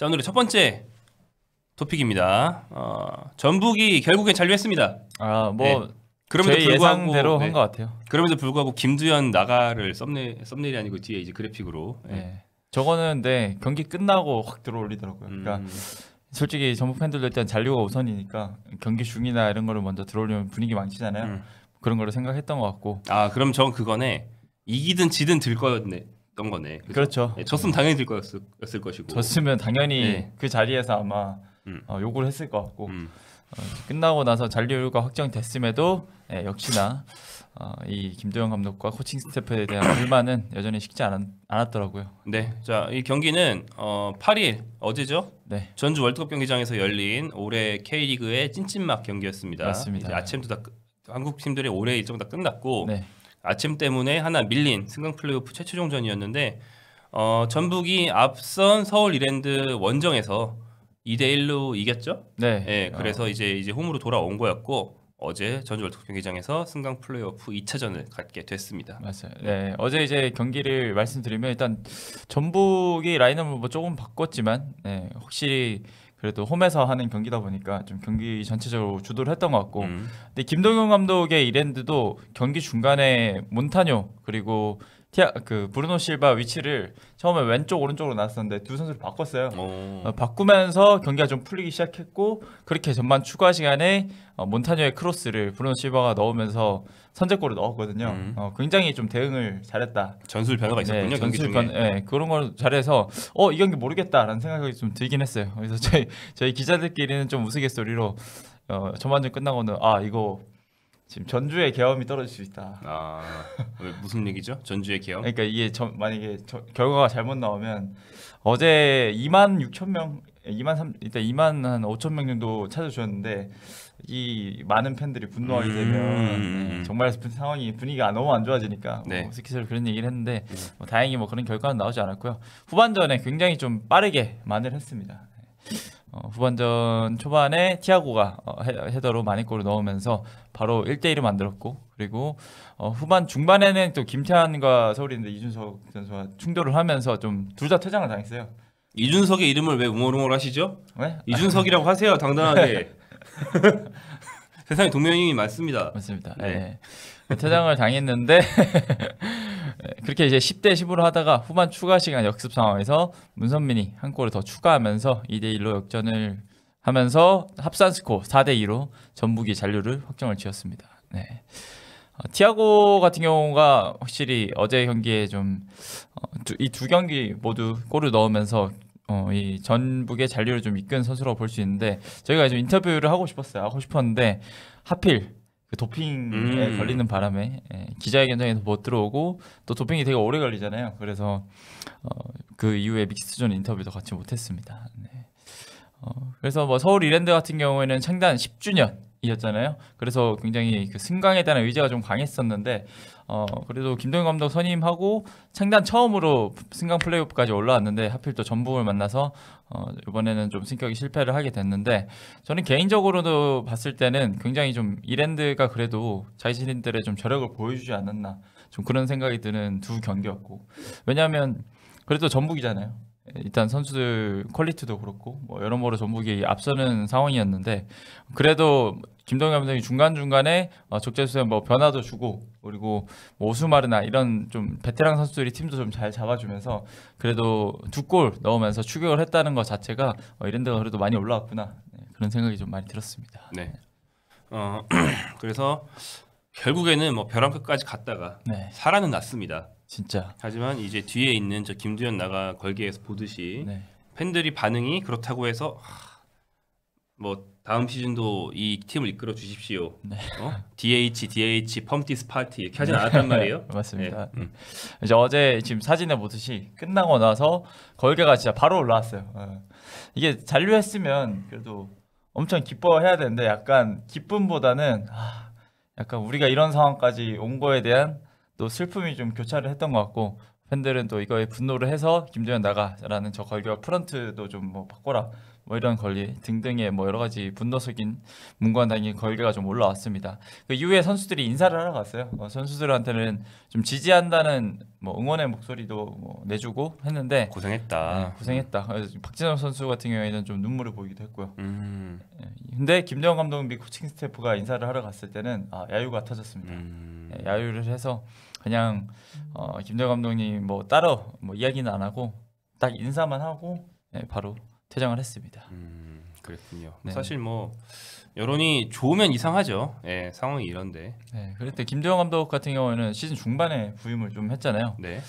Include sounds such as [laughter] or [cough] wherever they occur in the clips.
자 오늘의 첫 번째 토픽입니다. 어, 전북이 결국엔 잔류했습니다. 아뭐 네. 그럼에도 불구하고 예상대로 네. 한것 같아요. 그럼에도 불구하고 김두현 나가를 썸네 썸네일이 아니고 뒤에 이제 그래픽으로. 네. 네. 저거는 근데 네, 경기 끝나고 확 들어올리더라고요. 그러니까 음. 솔직히 전북 팬들도 일단 잔류가 우선이니까 경기 중이나 이런 거를 먼저 들어올리면 분위기 망치잖아요. 음. 그런 거 생각했던 것 같고. 아 그럼 전 그거네. 이기든 지든 들 거였네. 졌던 거네. 그죠? 그렇죠 네, 졌으면 당연히 질 거였을 것이고. 졌으면 당연히 네. 그 자리에서 아마 음. 어, 요구 했을 것 같고 음. 어, 끝나고 나서 잔류가 확정됐음에도 네, 예, 역시나 어, 이 김도영 감독과 코칭 스태프에 대한 불만은 여전히 식지 않았, 더라고요 네, 자이 경기는 어, 8일 어제죠? 네. 전주 월드컵 경기장에서 열린 올해 K리그의 찐찐막 경기였습니다. 맞습니다. 아침도 다 한국 팀들의 올해 일정 다 끝났고. 네. 아침 때문에 하나 밀린 승강 플레이오프 최초종전이었는데 어, 전북이 앞선 서울 이랜드 원정에서 2 대 1로 이겼죠. 네. 네 그래서 어. 이제 이제 홈으로 돌아온 거였고 어제 전주 월드컵 경기장에서 승강 플레이오프 2차전을 갖게 됐습니다. 맞아요. 네, 어제 이제 경기를 말씀드리면 일단 전북이 라인업을 뭐 조금 바꿨지만 네, 확실히 그래도 홈에서 하는 경기다 보니까 좀 경기 전체적으로 주도를 했던 것 같고 음. 근데 김동현 감독의 이랜드도 경기 중간에 몬타뇨 그리고 티아 그 브루노 실바 위치를 처음에 왼쪽 오른쪽으로 놨었는데 두 선수를 바꿨어요. 어, 어 바꾸면서 경기가 좀 풀리기 시작했고 그렇게 전반 추가 시간에 어, 몬타뉴의 크로스를 브루노 실바가 넣으면서 선제골을 넣었거든요. 음. 어, 굉장히 좀 대응을 잘했다. 전술 변화가 네, 있었군요. 네, 경기 변, 네, 그런 걸 잘해서 어이 경기 모르겠다라는 생각이 좀 들긴 했어요. 그래서 [laughs] 저희 저희 기자들끼리는 좀 우스갯소리로 어, 전반전 끝나고는 아 이거 지금 전주의 계엄이 떨어질 수 있다. 아 무슨 얘기죠? 전주의 계엄? 그러니까 이게 저, 만약에 저, 결과가 잘못 나오면 어제 2만 6천 명, 2만 3 일단 2만 한 5천 명 정도 찾아주셨는데 이 많은 팬들이 분노하게 음, 되면 음. 음. 네, 정말 상황이 분위기가 너무 안 좋아지니까 뭐 네. 뭐 스키스를 그런 얘기를 했는데 네. 뭐 다행히 뭐 그런 결과는 나오지 않았고요. 후반전에 굉장히 좀 빠르게 만을 했습니다. 어, 후반전 초반에 티아고가 어, 헤더로 마니골을 넣으면서 바로 1대1을 만들었고 그리고 어, 후반 중반에는 또 김태환과 서울인데 이준석 선수와 충돌을 하면서 좀 둘 다 퇴장을 당했어요. 이준석의 이름을 왜 우물우물 하시죠? 네? 이준석이라고 하세요 당당하게. [laughs] 세상에 동명이인이 많습니다. 맞습니다. 네. 네. 퇴장을 당했는데 [laughs] 그렇게 이제 10대 10으로 하다가 후반 추가 시간 역습 상황에서 문선민이 한 골을 더 추가하면서 2대 1로 역전을 하면서 합산 스코 4대 2로 전북이 잔류를 확정을 지었습니다. 네. 어, 티아고 같은 경우가 확실히 어제 경기에 좀 이두 어, 경기 모두 골을 넣으면서 어, 이 전북의 잔류를 좀 이끈 선수라고 볼수 있는데 저희가 좀 인터뷰를 하고 싶었어요. 하고 싶었는데 하필 그 도핑에 음. 걸리는 바람에 예, 기자회견장에서 못 들어오고 또 도핑이 되게 오래 걸리잖아요. 그래서 어, 그 이후에 믹스존 인터뷰도 같이 못했습니다. 네. 어, 그래서 뭐 서울 이랜드 같은 경우에는 창단 10주년 이었잖아요. 그래서 굉장히 그 승강에 대한 의지가 좀 강했었는데 어 그래도 김동현 감독 선임하고 창단 처음으로 승강 플레이오프까지 올라왔는데 하필 또 전북을 만나서 어 이번에는 좀 승격이 실패를 하게 됐는데 저는 개인적으로도 봤을 때는 굉장히 좀 이랜드가 그래도 자신들의 좀 저력을 보여주지 않았나 좀 그런 생각이 드는 두 경기였고 왜냐하면 그래도 전북이잖아요. 일단 선수들 퀄리티도 그렇고 뭐 여러모로 전북이 앞서는 상황이었는데 그래도 김동현 감독이 중간 중간에 어, 적재수에 뭐 변화도 주고 그리고 뭐 오수마르나 이런 좀 베테랑 선수들이 팀도 좀 잘 잡아주면서 그래도 두 골 넣으면서 추격을 했다는 것 자체가 어, 이런 데가 그래도 많이 올라왔구나 네, 그런 생각이 좀 많이 들었습니다. 네. 어 [clears throat] 그래서 결국에는 뭐 벼랑 끝까지 갔다가 네. 살아는 났습니다. 진짜. 하지만 이제 뒤에 있는 저 김두현 나가 걸기에서 보듯이 네. 팬들이 반응이 그렇다고 해서 하, 뭐 다음 시즌도 이 팀을 이끌어 주십시오. 네. 어? DH, DH, 펌티스 파티 이렇게 하진 네. 않았단 말이에요. [laughs] 맞습니다. 네. 음. 음. 이제 어제 지금 사진에 보듯이 끝나고 나서 걸개가 진짜 바로 올라왔어요. 어. 이게 잔류했으면 그래도 엄청 기뻐해야 되는데 약간 기쁨보다는 아, 약간 우리가 이런 상황까지 온 거에 대한 또 슬픔이 좀 교차를 했던 것 같고 팬들은 또 이거에 분노를 해서 김도현 나가라는 저 걸기와 프런트도 좀 뭐 바꿔라 뭐 이런 권리 등등의 뭐 여러 가지 분노 섞인 문관당인 걸개가 좀 올라왔습니다. 그 이후에 선수들이 인사를 하러 갔어요. 어, 선수들한테는 좀 지지한다는 뭐 응원의 목소리도 뭐 내주고 했는데 고생했다. 네, 고생했다. 박진영 선수 같은 경우에는 좀 눈물을 보이기도 했고요. 음. 예, 근데 김정원 감독 및 코칭 스태프가 인사를 하러 갔을 때는 아, 야유가 터졌습니다. 음. 예, 야유를 해서 그냥 어, 김대 감독님 뭐 따로 뭐 이야기는 안 하고 딱 인사만 하고 네, 바로 퇴장을 했습니다. 음, 그랬군요. 네. 사실 뭐 여론이 좋으면 이상하죠. 예, 네, 상황이 이런데. 네, 그럴 때김대 감독 같은 경우에는 시즌 중반에 부임을 좀 했잖아요. 네.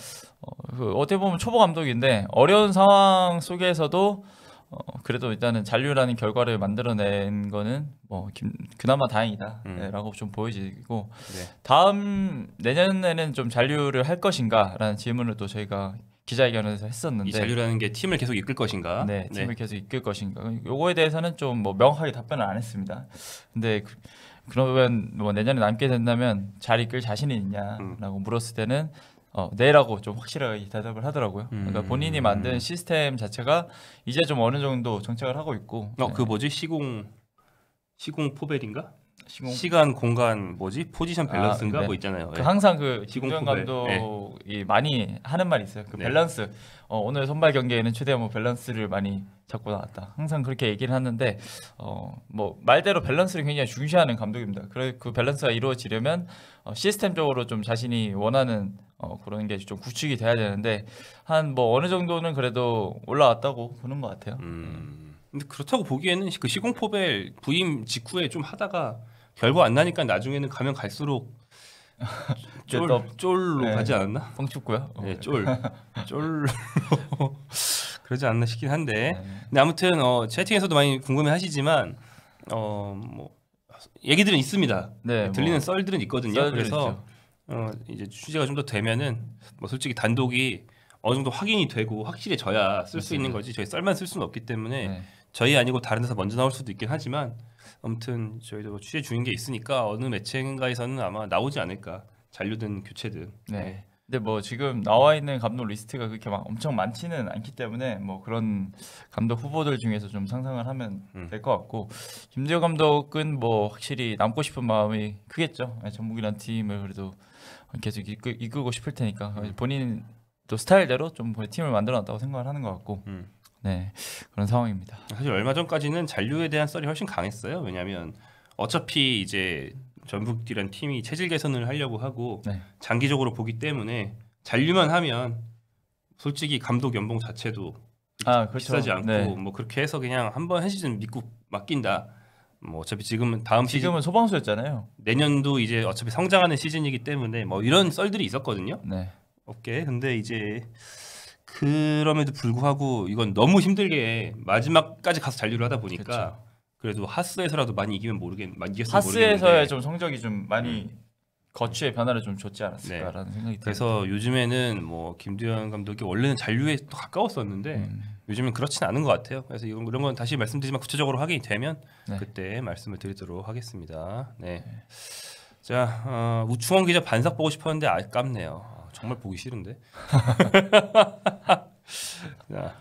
어, 그 어떻게 보면 초보 감독인데 어려운 상황 속에서도 어, 그래도 일단은 잔류라는 결과를 만들어낸 거는 뭐 김, 그나마 다행이다라고 음. 좀 보여지고 네. 다음 내년에는 좀 잔류를 할 것인가라는 질문을 또 저희가 기자회견에서 했었는데 이 잔류라는 게 팀을 계속 이끌 것인가? 네, 네. 팀을 네. 계속 이끌 것인가? 요거에 대해서는 좀 뭐 명확하게 답변을 안 했습니다. 근데 그, 러면뭐 내년에 남게 된다면 잘 이끌 자신이 있냐라고 음. 물었을 때는 어, 네라고 좀 확실하게 대답을 하더라고요. 그러니까 음. 그러니까 본인이 만든 시스템 자체가 이제 좀 어느 정도 정착을 하고 있고. 어, 그 네. 그 뭐지 시공 시공 포벨인가? 시공... 시간 공간 뭐지 포지션 아, 밸런스인가 아, 네. 뭐 있잖아요. 그 항상 그 김주현 감독이 네. 많이 하는 말이 있어요. 그 네. 밸런스. 어, 오늘 선발 경기에는 최대한 뭐 밸런스를 많이 잡고 나왔다. 항상 그렇게 얘기를 하는데 어, 뭐 말대로 밸런스를 굉장히 중시하는 감독입니다. 그래 그 밸런스가 이루어지려면 어, 시스템적으로 좀 자신이 원하는 어, 그런 게 좀 구축이 돼야 되는데 한 뭐 어느 정도는 그래도 올라왔다고 보는 것 같아요. 음. 음. 근데 그렇다고 보기에는 그 시공포벨 부임 직후에 좀 하다가 결과 안 나니까 나중에는 가면 갈수록 [laughs] 쫄, 쫄로 네. 가지 않았나? 뻥쳤고요. 네, 쫄, [laughs] 쫄로 [laughs] 그러지 않나 싶긴 한데. 네. 근데 아무튼 어, 채팅에서도 많이 궁금해하시지만 어 뭐 얘기들은 있습니다. 네, 뭐 들리는 뭐 썰들은 있거든요. 그래서 어, 이제 취재가 좀 더 되면은 뭐 솔직히 단독이 어느 정도 확인이 되고 확실해져야 쓸 수 있는 거지 저희 썰만 쓸 수는 없기 때문에 네. 저희 아니고 다른 데서 먼저 나올 수도 있긴 하지만 아무튼 저희도 뭐 취재 중인 게 있으니까 어느 매체인가에서는 아마 나오지 않을까 잔류든 교체든 네. 네. 근데 뭐 지금 나와 있는 감독 리스트가 그렇게 막 엄청 많지는 않기 때문에 뭐 그런 감독 후보들 중에서 좀 상상을 하면 음. 될것 같고 김재호 감독은 뭐 확실히 남고 싶은 마음이 크겠죠. 예, 전북이란 팀을 그래도 계속 이끌, 고 싶을 테니까 음. 본인 또 스타일대로 좀 팀을 만들어놨다고 생각을 하는 것 같고 음. 네 그런 상황입니다. 사실 얼마 전까지는 잔류에 대한 썰이 훨씬 강했어요. 왜냐하면 어차피 이제 전북이란 팀이 체질 개선을 하려고 하고 네. 장기적으로 보기 때문에 잔류만 하면 솔직히 감독 연봉 자체도 아, 그렇죠. 비싸지 않고 네. 뭐 그렇게 해서 그냥 한번한 시즌 믿고 맡긴다. 뭐 어차피 지금은 다음 지금은 소방수였잖아요. 내년도 이제 어차피 성장하는 시즌이기 때문에 뭐 이런 썰들이 있었거든요. 네. 오케이. 근데 이제 그럼에도 불구하고 이건 너무 힘들게 마지막까지 가서 잔류를 하다 보니까 그렇죠. 그래도 음. 하스에서라도 많이 이기면 모르겠 많이 이겼으면 하스에서의 좀 성적이 좀 많이 거취의 변화를 좀 줬지 않았을까라는 네. 생각이 그래서 들어요. 요즘에는 뭐 김두현 감독이 원래는 잔류에 또 가까웠었는데 음. 요즘은 그렇진 않은 것 같아요. 그래서 이런 이런 건 다시 말씀드리지만 구체적으로 확인이 되면 네. 그때 말씀을 드리도록 하겠습니다. 네. 네. 자 어, 우충원 기자 반삭 보고 싶었는데 아깝네요. 어, 정말 보기 싫은데. [laughs] 자.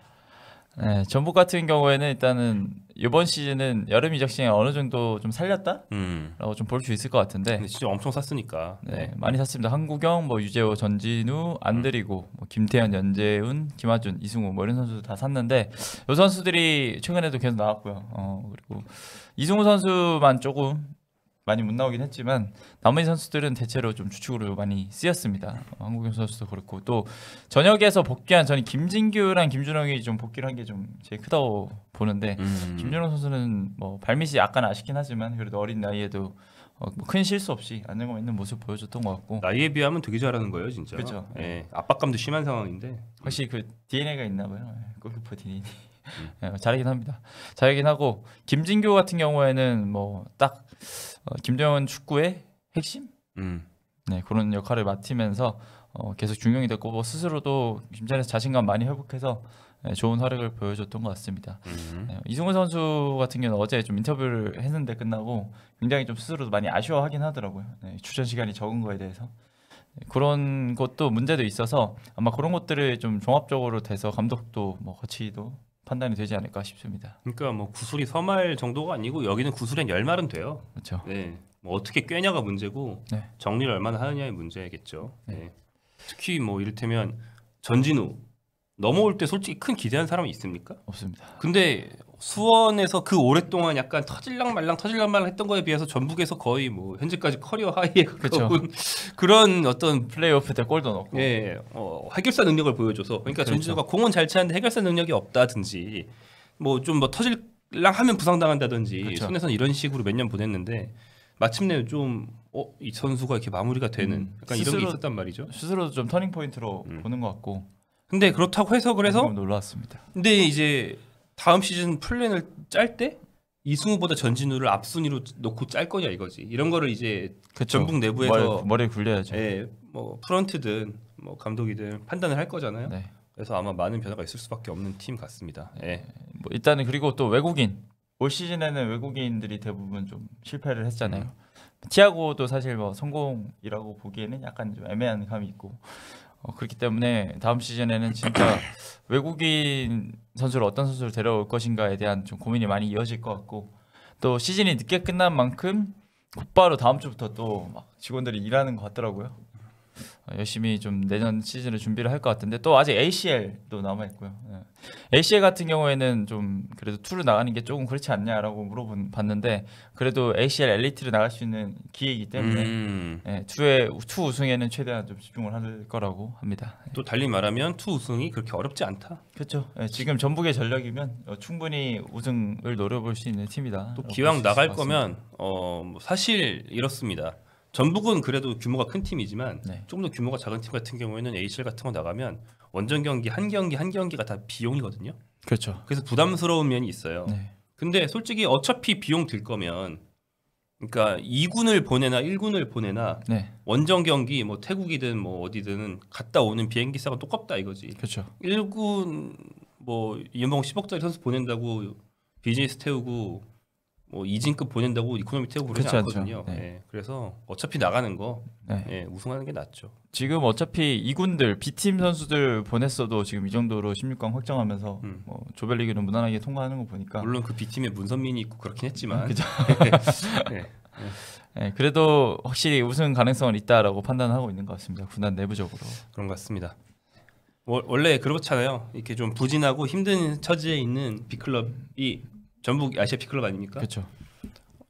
네, 전북 같은 경우에는 일단은 이번 시즌은 여름 이적 시장에 어느 정도 좀 살렸다라고 음. 좀볼 수 있을 것 같은데. 근데 진짜 엄청 샀으니까. 네, 네. 많이 샀습니다. 한국경뭐 유재호, 전진우, 안드리고, 음. 뭐 김태현, 연재훈, 김하준, 이승우 뭐 이런 선수들 다 샀는데 이 선수들이 최근에도 계속 나왔고요. 어, 그리고 이승우 선수만 조금 많이 못 나오긴 했지만 나머지 선수들은 대체로 좀 주축으로 많이 쓰였습니다. 어, 한국인 선수도 그렇고 또 저녁에서 복귀한 저는 김진규랑 김준영이 좀 복귀를 한게 좀 제일 크다고 보는데 음. 김준영 선수는 뭐 발밑이 약간 아쉽긴 하지만 그래도 어린 나이에도 어, 뭐 큰 실수 없이 안정감 있는 모습 보여줬던 것 같고 나이에 비하면 되게 잘하는 거예요 진짜 그렇죠 예. 압박감도 심한 상황인데 확실히 그 DNA가 있나 봐요 예, 골키퍼 DNA 음. [laughs] 예, 잘하긴 합니다 잘하긴 하고 김진규 같은 경우에는 뭐딱 어, 김정은 축구의 핵심 음. 네, 그런 역할을 맡으면서 어, 계속 중용이 됐고 뭐 스스로도 김찬에서 자신감 많이 회복해서 네, 좋은 활약을 보여줬던 것 같습니다. 음. 네, 이승우 선수 같은 경우는 어제 좀 인터뷰를 했는데 끝나고 굉장히 좀 스스로도 많이 아쉬워하긴 하더라고요. 네, 출전 시간이 적은 거에 대해서 네, 그런 것도 문제도 있어서 아마 그런 것들을 좀 종합적으로 돼서 감독도 뭐 거치도 판단이 되지 않을까 싶습니다. 그러니까 뭐 구슬이 서말 정도가 아니고 여기는 구슬엔 열말은 돼요. 그렇죠. 네. 뭐 어떻게 꿰냐가 문제고 네. 정리를 얼마나 하느냐의 문제겠죠. 네. 네. 특히 뭐 이를테면 전진우 넘어올 때 솔직히 큰 기대한 사람이 있습니까? 없습니다. 근데 수원에서 그 오랫동안 약간 터질랑 말랑 터질랑 말랑 했던 거에 비해서 전북에서 거의 뭐 현재까지 커리어 하이에 가까운 [laughs] 그런 어떤 플레이오프 때 골도 넣고 예, 어, 해결사 능력을 보여줘서 그러니까 그렇죠. 전주가 공은 잘 치는데 해결사 능력이 없다든지 뭐 좀뭐 뭐 터질랑 하면 부상당한다든지 그렇죠. 손에선 이런 식으로 몇 년 보냈는데 마침내 좀 어, 이 선수가 이렇게 마무리가 되는 음. 약간 이런 게 있었단 말이죠. 스스로도 좀 터닝 포인트로 음. 보는 것 같고 근데 그렇다고 해석을 해서 놀랐습니다. 근데 이제 다음 시즌 플랜을 짤 때 이승우보다 전진우를 앞순위로 놓고 짤 거냐 이거지. 이런 거를 이제 그쵸. 전북 내부에서 머리, 굴려야죠. 예, 뭐 프런트든 뭐 감독이든 판단을 할 거잖아요. 네. 그래서 아마 많은 변화가 있을 수밖에 없는 팀 같습니다. 예. 네. 뭐 일단은 그리고 또 외국인 올 시즌에는 외국인들이 대부분 좀 실패를 했잖아요. 음. 티아고도 사실 뭐 성공이라고 보기에는 약간 좀 애매한 감이 있고 어, 그렇기 때문에 다음 시즌에는 진짜 [coughs] 외국인 선수를 어떤 선수를 데려올 것인가에 대한 좀 고민이 많이 이어질 것 같고 또 시즌이 늦게 끝난 만큼 곧바로 다음 주부터 또막 직원들이 일하는 것 같더라고요. 어, 열심히 좀 내년 시즌을 준비를 할 것 같은데 또 아직 ACL도 남아 있고요. 네. 예. ACL 같은 경우에는 좀 그래도 투를 나가는 게 조금 그렇지 않냐라고 물어본 봤는데 그래도 ACL 엘리트로 나갈 수 있는 기회이기 때문에 음. 네, 예, 투의 투 우승에는 최대한 좀 집중을 할 거라고 합니다. 예. 또 달리 말하면 투 우승이 그렇게 어렵지 않다. 그렇죠. 네, 지금 전북의 전력이면 어, 충분히 우승을 노려볼 수 있는 팀이다. 또 기왕 나갈 거면 어, 뭐 사실 이렇습니다. 전북은 그래도 규모가 큰 팀이지만 네. 조금 더 규모가 작은 팀 같은 경우에는 ACL 같은 거 나가면 원정 경기 한 경기 한 경기가 다 비용이거든요. 그렇죠. 그래서 부담스러운 면이 있어요. 네. 근데 솔직히 어차피 비용 들 거면 그러니까 2군을 보내나 1군을 보내나 네. 원정 경기 뭐 태국이든 뭐 어디든 갔다 오는 비행기 싸가 똑같다 이거지. 그렇죠. 1군 뭐 연봉 10억짜리 선수 보낸다고 비즈니스 태우고 뭐 이진급 보낸다고 이코노미 태우고 그러지 않거든요. 네. 예, 그래서 어차피 나가는 거 네. 예, 우승하는 게 낫죠. 지금 어차피 이군들 B팀 선수들 보냈어도 지금 이 정도로 16강 확정하면서 음. 뭐 조별리그는 무난하게 통과하는 거 보니까 물론 그 B팀에 문선민이 있고 그렇긴 했지만 그죠. 네. [laughs] 그래도 확실히 우승 가능성은 있다라고 판단하고 있는 것 같습니다. 군단 내부적으로 그런 것 같습니다. 원래 그렇잖아요. 이렇게 좀 부진하고 힘든 처지에 있는 B클럽이 전북 아시아피 클럽 아닙니까? 그렇죠.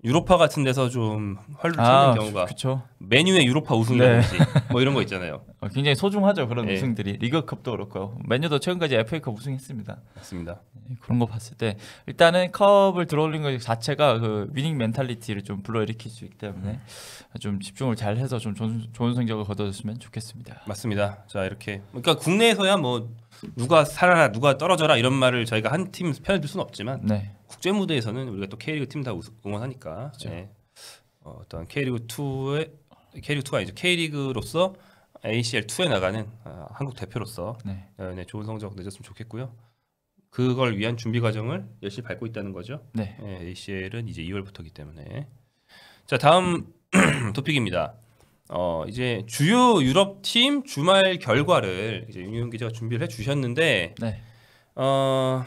유로파 같은 데서 좀 활을 찾는 아, 경우가 그쵸. 메뉴의 유로파 우승이라든지 네. 뭐 이런 거 있잖아요. 어, 굉장히 소중하죠 그런 네. 우승들이 리그컵도 그렇고 메뉴도 최근까지 FA컵 우승했습니다. 맞습니다. 네, 그런 거 봤을 때 일단은 컵을 들어올린 것 자체가 그 위닝 멘탈리티를 좀 불러일으킬 수 있기 때문에 음. 좀 집중을 잘 해서 좀 좋은, 좋은 성적을 거둬줬으면 좋겠습니다. 맞습니다. 자 이렇게 그러니까 국내에서야 뭐 누가 살아라 누가 떨어져라 이런 말을 저희가 한팀편해들 수는 없지만 네. 국제 무대에서는 우리가 또 K리그 팀 다 응원하니까 그렇죠. 네. 어, 떤 K리그 2의 K리그 2가 아니죠 K리그로서 ACL 2에 나가는 어, 한국 대표로서 네. 어, 네, 좋은 성적 내줬으면 좋겠고요. 그걸 위한 준비 과정을 열심히 밟고 있다는 거죠. 네. 네 ACL은 이제 2월부터기 때문에 자 다음 [clears throat] 토픽입니다. 어 이제 주요 유럽 팀 주말 결과를 이제 윤기 기자가 준비를 해 주셨는데 네. 어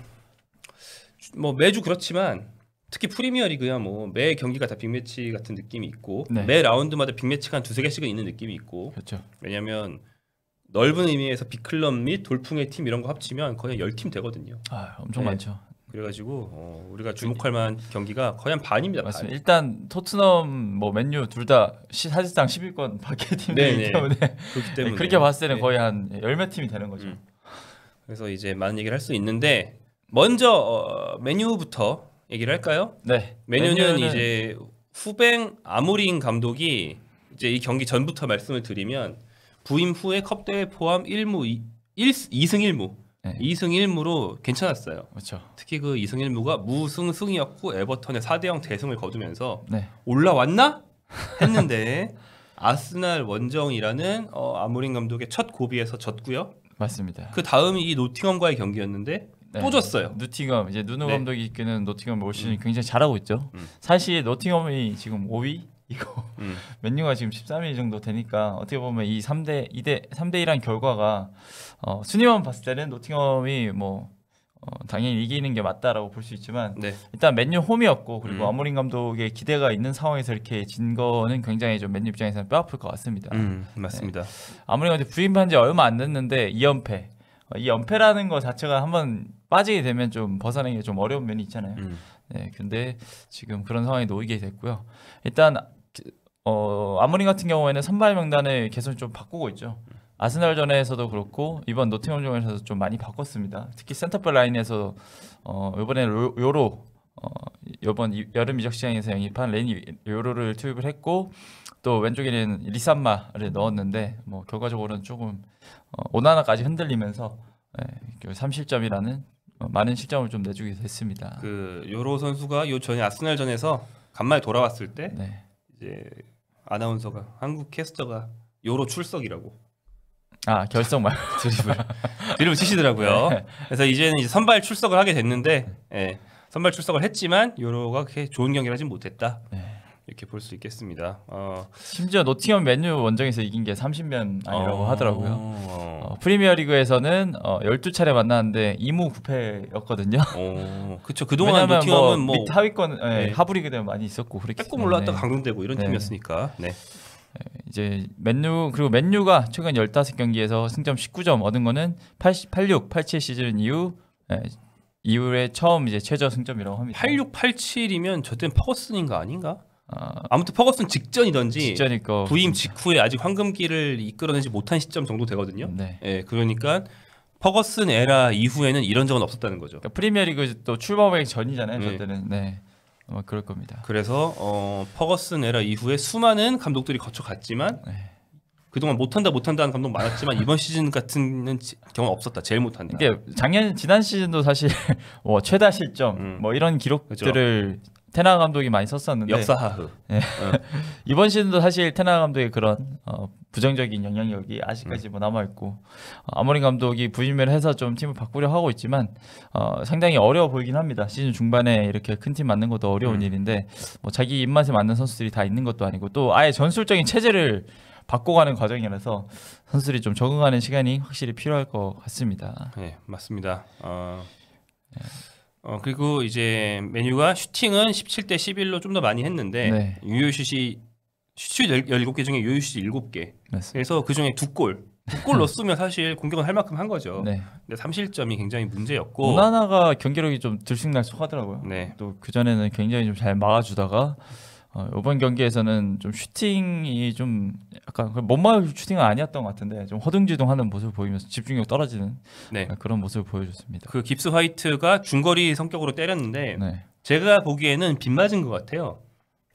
뭐 매주 그렇지만 특히 프리미어 리그야 뭐 매 경기가 다 빅매치 같은 느낌이 있고 네. 매 라운드마다 빅매치가 한 두세 개씩은 있는 느낌이 있고 그렇죠. 왜냐하면 넓은 의미에서 빅클럽 및 돌풍의 팀 이런 거 합치면 거의 열팀 되거든요. 아 엄청 네. 많죠. 그래가지고 어, 우리가 그 주목할 만한 경기가 거의 한 반입니다. 맞습니다. 일단 토트넘 뭐 맨유 둘 다 사실상 10위권 밖의 팀이기 때문에, 네, 때문에. 그렇게 봤을 때는 네. 거의 한 열몇 팀이 되는 거죠. 음. 그래서 이제 많은 얘기를 할 수 있는데 먼저 어, 메뉴부터 얘기를 할까요? 네. 메뉴는, 메뉴는, 이제 후뱅 아모린 감독이 이제 이 경기 전부터 말씀을 드리면 부임 후에 컵 대회 포함 1무 2, 승 1무 네. 예. 2승 1무로 괜찮았어요. 그렇죠. 특히 그 2승 1무가 무승승이었고 에버턴의 4대형 대승을 거두면서 네. 올라왔나 했는데 [laughs] 아스날 원정이라는 어, 아모린 감독의 첫 고비에서 졌고요. 맞습니다. 그 다음이 이 노팅엄과의 경기였는데 네. 또 졌어요. 노팅엄 이제 누누 네. 감독이 이끄는 노팅엄 올 시즌 음. 굉장히 잘하고 있죠. 음. 사실 노팅엄이 지금 5위 이거 [laughs] 음. 맨유가 지금 13일 정도 되니까 어떻게 보면 이 3대 2대 3대 1한 결과가 어, 순위만 봤을 때는 노팅엄이 뭐 어, 당연히 이기는 게 맞다라고 볼 수 있지만 네. 일단 맨유 홈이었고 그리고 음. 아모린 감독의 기대가 있는 상황에서 이렇게 진 거는 굉장히 좀 맨유 입장에서는 뼈아플 것 같습니다. 음, 맞습니다. 네. 아모린 감독 부임한 지 얼마 안 됐는데 이연패이 연패라는 거 자체가 한번 빠지게 되면 좀 벗어나기 좀 어려운 면이 있잖아요. 음. 네, 근데 지금 그런 상황이 놓이게 됐고요. 일단 어아무리 같은 경우에는 선발 명단을 계속 좀 바꾸고 있죠. 아스날전에서도 그렇고 이번 노팅엄전에서도 좀 많이 바꿨습니다. 특히 센터백 라인에서 어 이번에 로, 요로 어 이번 이, 여름 이적 시장에서 영입한 레니 요로를 투입을 했고 또 왼쪽에는 리산마를 넣었는데 뭐 결과적으로는 조금 어, 오나나까지 흔들리면서 예, 3실점이라는 그 어, 많은 실점을 좀 내주게 됐습니다. 그 요로 선수가 요 전에 아스날전에서 간만에 돌아왔을 때 네. 이제 아나운서가 한국 캐스터가 요로 출석이라고 아 결석 말 [laughs] 드립을 드립을 치시더라고요. 네. 그래서 이제는 이제 선발 출석을 하게 됐는데 예, 선발 출석을 했지만 요로가 그렇게 좋은 경기를 하진 못했다. 네. 이렇게 볼 수 있겠습니다. 어. 심지어 노팅엄 맨유 원정에서 이긴 게 30면 아니라고 어. 하더라고요. 어. 어 프리미어리그에서는 12차례 어, 만났는데 2무 9패였거든요. 어. 그렇죠. 그동안 뭐 노팅엄은 뭐, 뭐 하위권 예, 네. 하부리그 되면 많이 있었고 그렇게 조 올라왔다 강등되고 이런 네. 팀이었으니까. 네. 예, 이제 맨유 그리고 맨유가 최근 15경기에서 승점 19점 얻은 거는 8 6 87 시즌 이후 네, 이후에 처음 이제 최저 승점이라고 합니다. 86, 87이면 저땐 퍼거슨인가 아닌가? 어. 아무튼 퍼거슨 직전이던지 직전이고. 부임 직후에 아직 황금기를 이끌어내지 못한 시점 정도 되거든요. 네. 예, 그러니까 퍼거슨 에라 이후에는 이런 적은 없었다는 거죠. 그러니까 프리미어리그 또 출범하기 전이잖아요. 네. 저때는 네. 아마 그럴 겁니다. 그래서 어, 퍼거슨 에라 이후에 수많은 감독들이 거쳐갔지만 네. 그동안 못한다 못한다 는 감독 많았지만 이번 시즌 같은 경우 없었다. 제일 못한다. 이게 작년 지난 시즌도 사실 [laughs] 뭐 최다 실점 음. 뭐 이런 기록들을 그렇죠. 테나 감독이 많이 썼었는데 역사하흐 네. 예. 예. 이번 시즌도 사실 테나 감독의 그런 어, 부정적인 영향력이 아직까지 뭐 남아 있고 어, 아모린 감독이 부임을 해서 좀 팀을 바꾸려 하고 있지만 어, 상당히 어려워 보이긴 합니다 시즌 중반에 이렇게 큰 팀 맞는 것도 어려운 음. 일인데 뭐 자기 입맛에 맞는 선수들이 다 있는 것도 아니고 또 아예 전술적인 체제를 바꿔가는 과정이라서 선수들이 좀 적응하는 시간이 확실히 필요할 것 같습니다. 네 맞습니다. 네. 어 그리고 이제 메뉴가 슈팅은 17대 11로 좀 더 많이 했는데 네. 유효슛이 슛 17개 중에 유효슛이 7개. 맞습니다. 그래서 그중에 두 골. 두 골 넣었으면 사실 공격은 할 만큼 한 거죠. 네. 근데 3실점이 굉장히 문제였고 문하나가 경기력이 좀 들쑥날쑥하더라고요. 네. 또그 전에는 굉장히 좀 잘 막아주다가 어, 이번 경기에서는 좀 슈팅이 좀 약간 못마을 슈팅은 아니었던 것 같은데 좀 허둥지둥하는 모습을 보이면서 집중력 떨어지는 네. 그런 모습을 보여줬습니다. 그 깁스 화이트가 중거리 성격으로 때렸는데 네. 제가 보기에는 빗 맞은 것 같아요.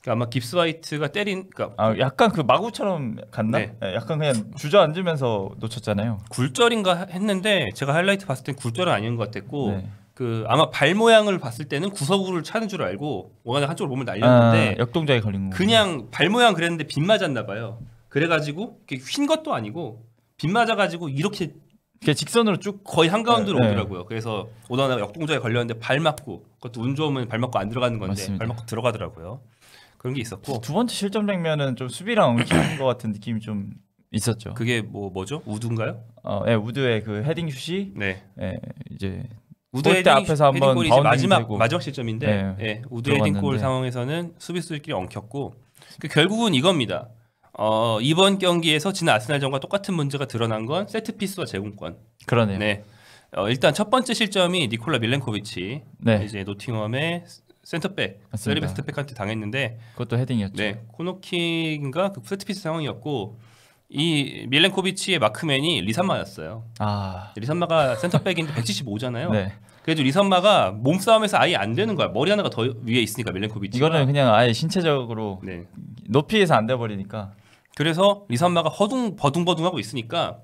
그러니까 아마 깁스 화이트가 때린 그러니까 아, 약간 그 마구처럼 갔나? 네. 네 약간 그냥 주저앉으면서 놓쳤잖아요. 굴절인가 했는데 제가 하이라이트 봤을 땐 굴절은 아닌 것 같았고 네. 그 아마 발 모양을 봤을 때는 구석으로 차는 줄 알고 원하는 한쪽으로 몸을 날렸는데 아, 역동작에 걸린 거 그냥 발 모양 그랬는데 빗 맞았나 봐요. 그래가지고 휜 것도 아니고 빗 맞아가지고 이렇게 그 직선으로 쭉 거의 한가운데로 네, 네. 오더라고요. 네. 그래서 오다가 역동작에 걸렸는데 발 맞고 그것도 운 좋으면 발 맞고 안 들어가는 건데 맞습니다. 발 맞고 들어가더라고요. 그런 게 있었고 두 번째 실점 장면은 좀 수비랑 엉키는 것 같은 느낌이 좀 있었죠. 그게 뭐 뭐죠? 우드인가요? 어, 예, 우드의 그 헤딩 슛이 네. 예, 이제 우드 헤딩 앞에서 한번 골이 마지막 되고. 마지막 시점인데 네, 예, 우드 헤딩 골 상황에서는 수비수들끼리 엉켰고 그 결국은 이겁니다. 어, 이번 경기에서 지난 아스날전과 똑같은 문제가 드러난 건 세트 피스와 제공권. 그러네요. 네. 어, 일단 첫 번째 실점이 니콜라 밀렌코비치 네. 이제 노팅엄의 센터백 맞리베스트백한테 당했는데 그것도 헤딩이었죠. 네, 코너킥인가 그 세트피스 상황이었고 이 밀렌코비치의 마크맨이 리산마였어요. 아. 리산마가 센터백인데 175잖아요. 네. 그래도 리산마가 몸싸움에서 아예 안 되는 거야. 머리 하나가 더 위에 있으니까 밀렌코비치. 이거는 그냥 아예 신체적으로 네. 높이에서 안돼 버리니까. 그래서 리산마가 허둥 버둥버둥하고 있으니까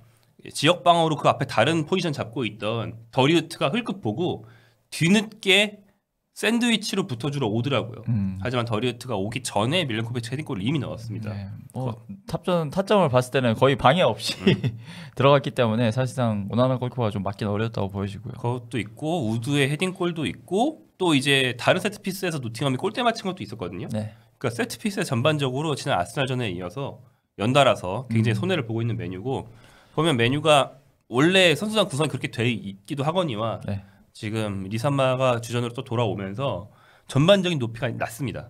지역 방어로 그 앞에 다른 포지션 잡고 있던 더리우트가 흘끗 보고 뒤늦게 샌드위치로 붙어주러 오더라고요. 음. 하지만 더리우트가 오기 전에 밀렌코비치 헤딩골을 이미 넣었습니다. 네, 뭐 탑전 타점을 봤을 때는 거의 방해 없이 음. [laughs] 들어갔기 때문에 사실상 원하는 골키퍼가 좀 맞긴 어려웠다고 보여지고요. 그것도 있고 우드의 헤딩골도 있고 또 이제 다른 세트 피스에서 노팅엄이 골대 맞힌 것도 있었거든요. 네. 그러니까 세트 피스에 전반적으로 지난 아스날전에 이어서 연달아서 굉장히 음. 손해를 보고 있는 메뉴고 보면 메뉴가 원래 선수단 구성이 그렇게 돼 있기도 하거니와 네. 지금 리산마가 주전으로 또 돌아오면서 전반적인 높이가 낮습니다.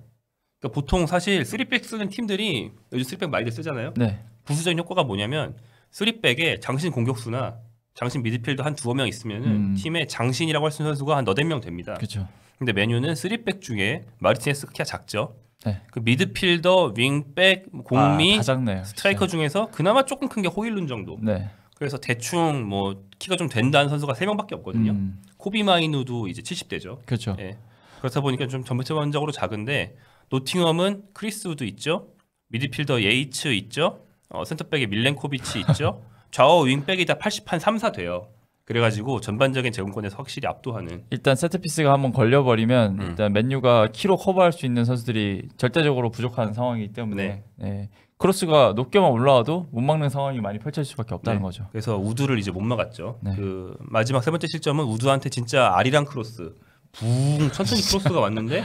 그러니까 보통 사실 쓰리백 쓰는 팀들이 요즘 쓰리백 많이들 쓰잖아요. 네. 부수적인 효과가 뭐냐면 쓰리백에 장신 공격수나 장신 미드필더 한 두어 명있으면 음. 팀의 장신이라고 할 수 있는 선수가 한 너댓 명 됩니다. 그렇죠. 근데 메뉴는 쓰리백 중에 마르티네스 키가 작죠. 네. 그 미드필더, 윙백, 공미, 아, 스트라이커 그쵸. 중에서 그나마 조금 큰 게 호일룬 정도. 네. 그래서 대충 뭐 키가 좀 된다는 선수가 세 명밖에 없거든요. 음. 코비 마이누도 이제 70대죠. 그렇죠. 예. 그렇다 보니까 좀 전체적으로 작은데 노팅엄은 크리스 우드 있죠. 미드필더 예이츠 있죠. 어, 센터백에 밀렌코비치 있죠. [laughs] 좌우 윙백이 다 80한 3, 4 돼요. 그래가지고 전반적인 제공권에서 확실히 압도하는. 일단 세트피스가 한번 걸려버리면 음. 일단 맨유가 키로 커버할 수 있는 선수들이 절대적으로 부족한 상황이기 때문에 네. 네. 크로스가 높게만 올라와도 못 막는 상황이 많이 펼쳐질 수밖에 없다는 네. 거죠. 그래서 우두를 이제 못 막았죠. 네. 그 마지막 세 번째 실점은 우두한테 진짜 아리랑 크로스 붕 천천히 크로스가 왔는데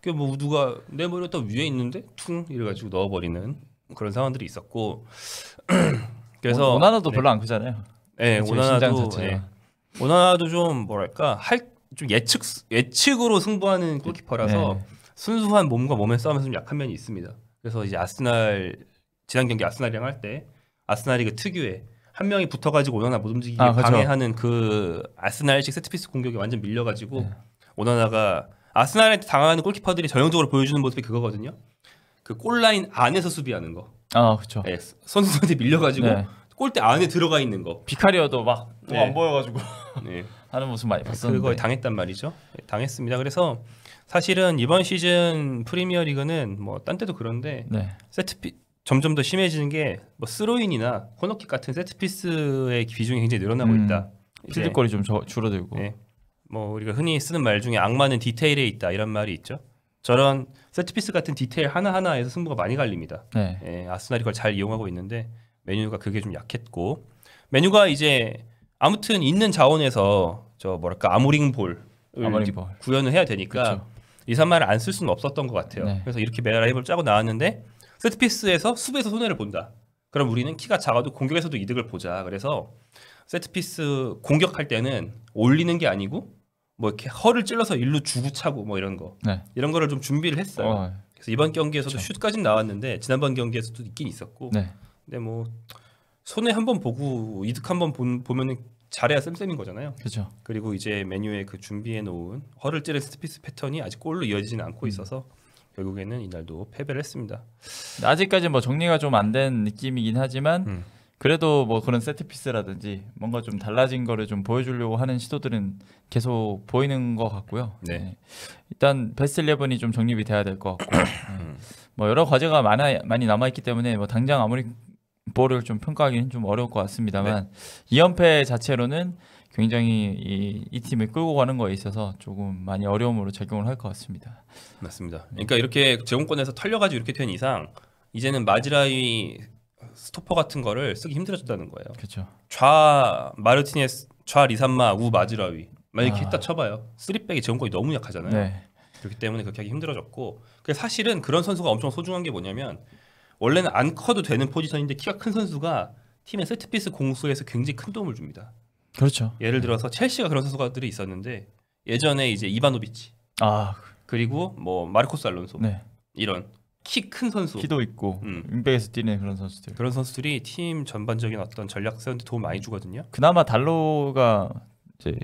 그 뭐 우두가 내버리가 네, 뭐 위에 있는데 퉁 이래가지고 넣어버리는 그런 상황들이 있었고 [clears throat] 그래서 오나나도 네. 별로 안 크잖아요. 네, 오나나도 네. 오나나도 좀 뭐랄까 할 좀 예측 예측으로 승부하는 네. 골키퍼라서 순수한 몸과 몸의 싸움에서 좀 약한 면이 있습니다. 그래서 이제 아스날 지난 경기 아스날이랑 할 때 아스날이 그 특유의 한 명이 붙어가지고 오너나 못 움직이게 아, 그렇죠. 방해하는 그 아스날식 세트피스 공격이 완전 밀려가지고 네. 오너나가 아스날한테 당하는 골키퍼들이 전형적으로 보여주는 모습이 그거거든요. 그 골라인 안에서 수비하는 거. 아 그렇죠. 예, 선수한테 밀려가지고 네. 골대 안에 들어가 있는 거. 비카리어도 막안 네. 보여가지고 네. [laughs] 하는 모습 많이 봤었는데 그걸 당했단 말이죠. 예, 당했습니다. 그래서 사실은 이번 시즌 프리미어 리그는 뭐 딴때도 그런데 네. 세트피 점점 더 심해지는 게뭐 스로인이나 코너킥 같은 세트피스의 비중이 굉장히 늘어나고 음, 있다. 필드거리 좀 저, 줄어들고. 네. 뭐 우리가 흔히 쓰는 말 중에 악마는 디테일에 있다 이런 말이 있죠. 저런 세트피스 같은 디테일 하나하나에서 승부가 많이 갈립니다. 네. 예, 아스날이 그걸 잘 이용하고 있는데 메뉴가 그게 좀 약했고 메뉴가 이제 아무튼 있는 자원에서 저 뭐랄까 아무링 볼을 아무링 볼. 구현을 해야 되니까 그쵸. 이산만을 안 쓸 수는 없었던 것 같아요. 네. 그래서 이렇게 메아 라이벌 짜고 나왔는데 세트피스에서 수비에서 손해를 본다. 그럼 우리는 키가 작아도 공격에서도 이득을 보자. 그래서 세트피스 공격할 때는 올리는 게 아니고 뭐 이렇게 허를 찔러서 일로 주구 차고 뭐 이런 거 네. 이런 거를 좀 준비를 했어요. 어, 예. 그래서 이번 경기에서도 슛까지 나왔는데 지난번 경기에서도 있긴 있었고. 네. 근데 뭐손해 한 번 보고 이득 한 번 보면은 잘해야 쌤쌤인 거잖아요. 그렇죠. 그리고 이제 메뉴에 그 준비해 놓은 허를 찌른 스피스 패턴이 아직 골로 이어지진 않고 음. 있어서 결국에는 이날도 패배를 했습니다. 아직까지 뭐 정리가 좀 안 된 느낌이긴 하지만 음. 그래도 뭐 그런 세트피스라든지 뭔가 좀 달라진 거를 좀 보여주려고 하는 시도들은 계속 보이는 것 같고요. 네. 네. 일단 베스트 11이 좀 정립이 돼야 될 것 같고 네. [coughs] 뭐 여러 과제가 많아 많이 남아 있기 때문에 뭐 당장 아무리 득보를 좀 평가하기는 좀 어려울 것 같습니다만 네. 2연패 자체로는 굉장히 이, 이, 팀을 끌고 가는 거에 있어서 조금 많이 어려움으로 작용을 할 것 같습니다. 맞습니다. 네. 그러니까 이렇게 제공권에서 털려가지고 이렇게 된 이상 이제는 마지라이 스토퍼 같은 거를 쓰기 힘들어졌다는 거예요. 그렇죠. 좌 마르티네스, 좌 리산마, 우마지라이 만약에 아. 했다 쳐봐요. 쓰리백이 제공권이 너무 약하잖아요. 네. 그렇기 때문에 그렇게 하기 힘들어졌고 사실은 그런 선수가 엄청 소중한 게 뭐냐면 원래는 안 커도 되는 포지션인데 키가 큰 선수가 팀의 세트피스 공수에서 굉장히 큰 도움을 줍니다. 그렇죠. 예를 네. 들어서 첼시가 그런 선수들이 있었는데 예전에 이제 이바노비치. 아 그리고 뭐 마르코스 알론소. 네. 이런 키 큰 선수. 키도 있고 윙백에서 음. 뛰는 그런 선수들. 그런 선수들이 팀 전반적인 어떤 전략 세운데 도움 많이 주거든요. 그나마 달로가 이제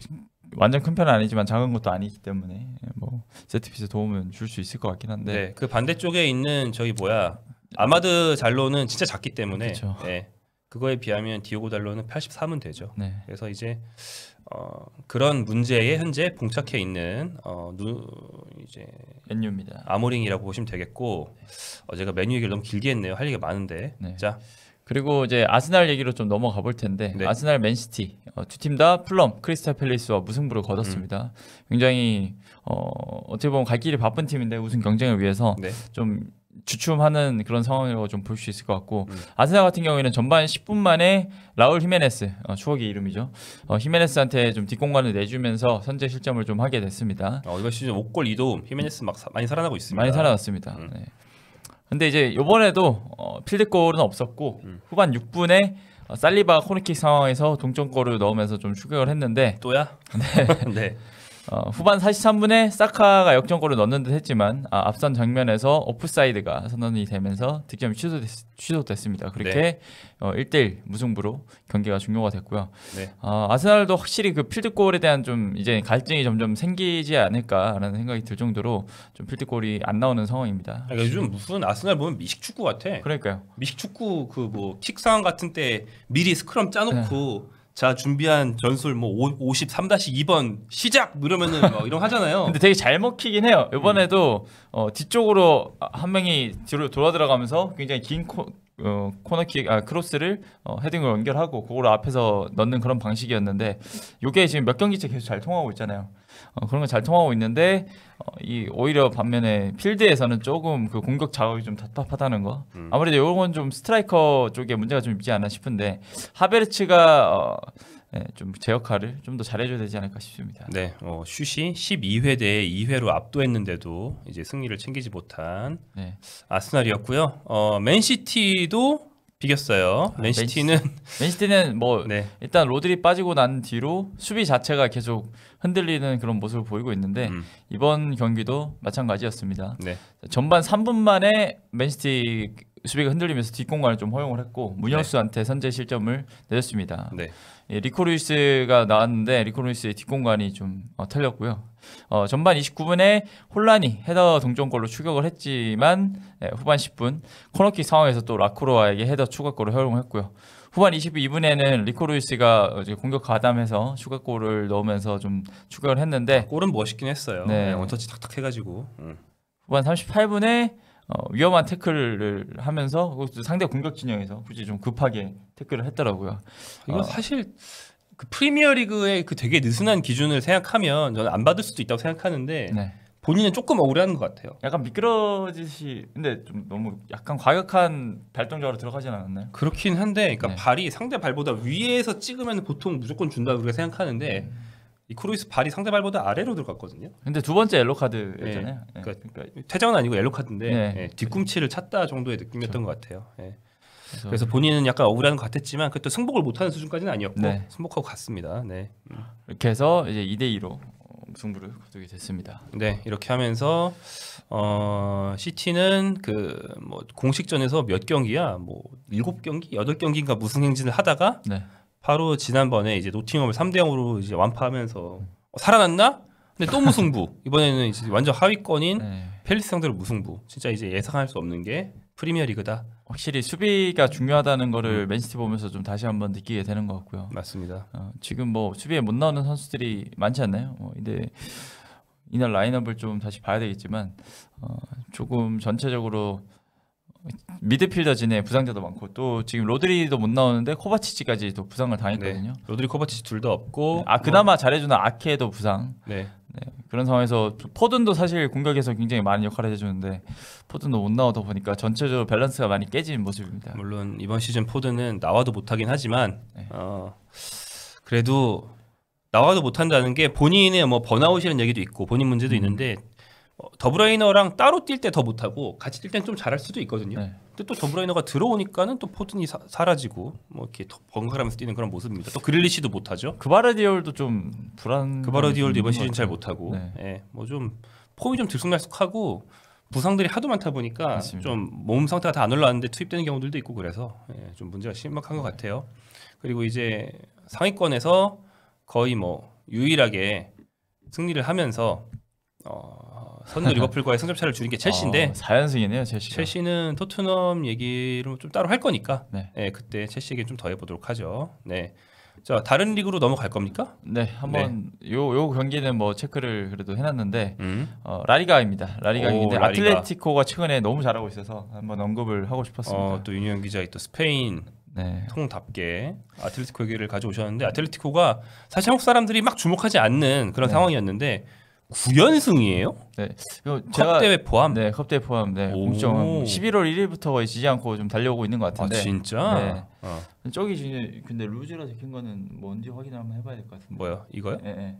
완전 큰 편은 아니지만 작은 것도 아니기 때문에 뭐 세트피스 도움은 줄 수 있을 것 같긴 한데. 네. 그 반대쪽에 있는 저기 뭐야 아마드 잘로는 진짜 작기 때문에 그쵸. 네. 그거에 비하면 디오고 달로는 83은 되죠. 네. 그래서 이제 어, 그런 문제에 현재 봉착해 있는 어, 누, 이제 맨유입니다. 아모링이라고 보시면 되겠고 어, 제가 맨유 얘기를 너무 길게 했네요. 할 얘기가 많은데. 네. 자. 그리고 이제 아스날 얘기로 좀 넘어가 볼 텐데 네. 아스날 맨시티 어, 두팀 다 플럼 크리스탈 팰리스와 무승부를 음. 거뒀습니다. 음. 굉장히 어, 어떻게 보면 갈 길이 바쁜 팀인데 우승 경쟁을 위해서 네. 좀 주춤하는 그런 상황이라고 좀볼 수 있을 것 같고 음. 아스날 같은 경우에는 전반 10분 만에 라울 히메네스 어, 추억의 이름이죠 어, 히메네스한테 좀 뒷공간을 내주면서 선제 실점을 좀 하게 됐습니다. 어, 이번 시즌 5골 2도 히메네스 막 사, 많이 살아나고 있습니다. 많이 살아났습니다. 음. 네. 근데 이제 이번에도 어, 필드골은 없었고 음. 후반 6분에 어, 살리바 코너킥 상황에서 동점골을 넣으면서 좀 추격을 했는데 또야? 네. [laughs] 네. 어, 후반 43분에 사카가 역전골을 넣는 듯 했지만 아, 앞선 장면에서 오프사이드가 선언이 되면서 득점이 취소됐, 습니다 그렇게 네. 어, 1대1 무승부로 경기가 종료가 됐고요. 네. 어, 아스날도 확실히 그 필드골에 대한 좀 이제 갈증이 점점 생기지 않을까라는 생각이 들 정도로 좀 필드골이 안 나오는 상황입니다. 그러니까 요즘 무슨 아스날 보면 미식축구 같아. 그러니까요. 미식축구 그 뭐 킥상 같은 때 미리 스크럼 짜놓고 네. 자 준비한 전술 뭐 53-2번 시작 누르면은 뭐 이런 하잖아요. 근데 되게 잘 먹히긴 해요. 이번에도 음. 어, 뒤쪽으로 한 명이 뒤로 돌아 들어가면서 굉장히 긴 코, 어, 코너킥 아, 크로스를 어, 헤딩으로 연결하고 그걸 앞에서 넣는 그런 방식이었는데 이게 지금 몇 경기째 계속 잘 통하고 있잖아요. 어, 그런 거 잘 통하고 있는데 어, 이 오히려 반면에 필드에서는 조금 그 공격 작업이 좀 답답하다는 거. 음. 아무래도 이건 좀 스트라이커 쪽에 문제가 좀 있지 않나 싶은데 하베르츠가 어, 네, 예, 좀제 역할을 좀 더 잘해줘야 되지 않을까 싶습니다. 네, 어, 슛이 12회 대 2회로 압도했는데도 이제 승리를 챙기지 못한 네. 아스날이었고요. 어, 맨시티도 비겼어요. 아, 맨시티는 맨시티, 는뭐 네. 일단 로드리 빠지고 난 뒤로 수비 자체가 계속 흔들리는 그런 모습을 보이고 있는데 음. 이번 경기도 마찬가지였습니다. 네. 전반 3분 만에 맨시티 수비가 흔들리면서 뒷공간을 좀 허용을 했고 문현수한테 네. 선제 실점을 내줬습니다. 네. 예, 리코루이스가 나왔는데 리코루이스의 뒷공간이 좀 어, 털렸고요. 어, 전반 29분에 혼란이 헤더 동점골로 추격을 했지만 예, 후반 10분 코너킥 상황에서 또 라쿠로아에게 헤더 추가골을 허용했고요. 후반 22분에는 리코 루이스가 공격 가담해서 추가골을 넣으면서 좀 추격을 했는데 아, 골은 멋있긴 했어요. 네. 네, 원터치 탁탁 해가지고 음. 후반 38분에 어, 위험한 태클을 하면서 상대 공격 진영에서 굳이 좀 급하게 태클을 했더라고요. 이건 어. 사실 그 프리미어리그의 그 되게 느슨한 기준을 생각하면 저는 안 받을 수도 있다고 생각하는데. 네. 본인은 조금 억울해하는 것 같아요. 약간 미끄러지시 근데 좀 너무 약간 과격한 발동적으로 들어가진 않았나요? 그렇긴 한데 그러니까 네. 발이 상대 발보다 위에서 찍으면 보통 무조건 준다 고 우리가 생각하는데 음. 이 크루이스 발이 상대 발보다 아래로 들어갔거든요. 근데 두 번째 옐로 카드였잖아요. 네. 네. 그러니까, 그러니까 퇴장은 아니고 옐로 카드인데 네. 네, 뒤꿈치를 찼다 정도의 느낌이었던 그렇죠. 것 같아요. 네. 그래서, 그래서, 본인은 약간 억울한 것 같았지만 그때 승복을 못하는 수준까지는 아니었고 승복하고 갔습니다. 네. 음. 이렇게 해서 이제 2대 2로 승부를 거두게 됐습니다. 네, 이렇게 하면서 어, 시티는 그뭐 공식전에서 몇 경기야? 뭐 일곱 경기, 여덟 경기인가 무승 행진을 하다가 네. 바로 지난번에 이제 노팅엄을 3대 0으로 이제 완파하면서 어, 살아났나? 근데 또 무승부. [laughs] 이번에는 이제 완전 하위권인 네. 펠리스 상대로 무승부. 진짜 이제 예상할 수 없는 게 프리미어 리그다. 확실히 수비가 중요하다는 거를 음. 맨시티 보면서 좀 다시 한번 느끼게 되는 것 같고요. 맞습니다. 어, 지금 뭐 수비에 못 나오는 선수들이 많지 않나요? 어, 뭐 근데 이날 라인업을 좀 다시 봐야 되겠지만 어, 조금 전체적으로 미드필더 진에 부상자도 많고 또 지금 로드리도 못 나오는데 코바치치까지 또 부상을 당했거든요. 네. 로드리 코바치치 둘다 없고 네. 아 그나마 뭐... 잘해주는 아케도 부상. 네. 네, 그런 상황에서 포든도 사실 공격에서 굉장히 많은 역할을 해주는데 포든도 못 나오다 보니까 전체적으로 밸런스가 많이 깨진 모습입니다. 물론 이번 시즌 포든은 나와도 못하긴 하지만 네. 어, 그래도 나와도 못한다는 게 본인의 뭐 번아웃이라는 얘기도 있고 본인 문제도 음. 있는데 어, 더브라이너랑 따로 뛸 때 더 못하고 같이 뛸 땐 좀 잘할 수도 있거든요. 네. 근데 또 더브라이너가 들어오니까는 또 포든이 사, 라지고뭐 이렇게 번갈아가면서 뛰는 그런 모습입니다. 또 그릴리시도 못하죠. 그바르디올도 좀 불안. 그바르디올도 이번 음, 시즌 잘 음, 못하고, 네. 예, 뭐좀 폼이 좀 들쑥날쑥하고 부상들이 하도 많다 보니까 좀 몸 상태가 다 안 올라왔는데 투입되는 경우들도 있고 그래서 예, 좀 문제가 심각한 것 같아요. 그리고 이제 상위권에서 거의 뭐 유일하게 승리를 하면서 어, 선두 리버풀과의 승점 차를 줄인 게 첼시인데 아, 어, 4연승이네요 첼시 첼시는 토트넘 얘기를 좀 따로 할 거니까 네. 네 그때 첼시 에게좀더 해보도록 하죠 네. 자 다른 리그로 넘어갈 겁니까? 네 한번 네. 요, 요 경기는 뭐 체크를 그래도 해놨는데 음. 어, 라리가입니다. 라리가인데 라리가. 아틀레티코가 최근에 너무 잘하고 있어서 한번 언급을 하고 싶었습니다. 어, 또 윤현 기자 또 스페인 네. 통답게 아틀레티코 얘기를 가져오셨는데 아틀레티코가 사실 한국 사람들이 막 주목하지 않는 그런 네. 상황이었는데 9연승이에요? 네. 그 제가 대회 포함. 네, 컵대회 포함. 네. 엄청 11월 1일부터 지지 않고 좀 달려오고 있는 것 아, 같은데. 아, 진짜? 네. 어. 저기 근데 루즈로 적힌 거는 뭔지 확인을 한번 해봐야 될 것 같은데. 뭐야? 이거요? 네. 네.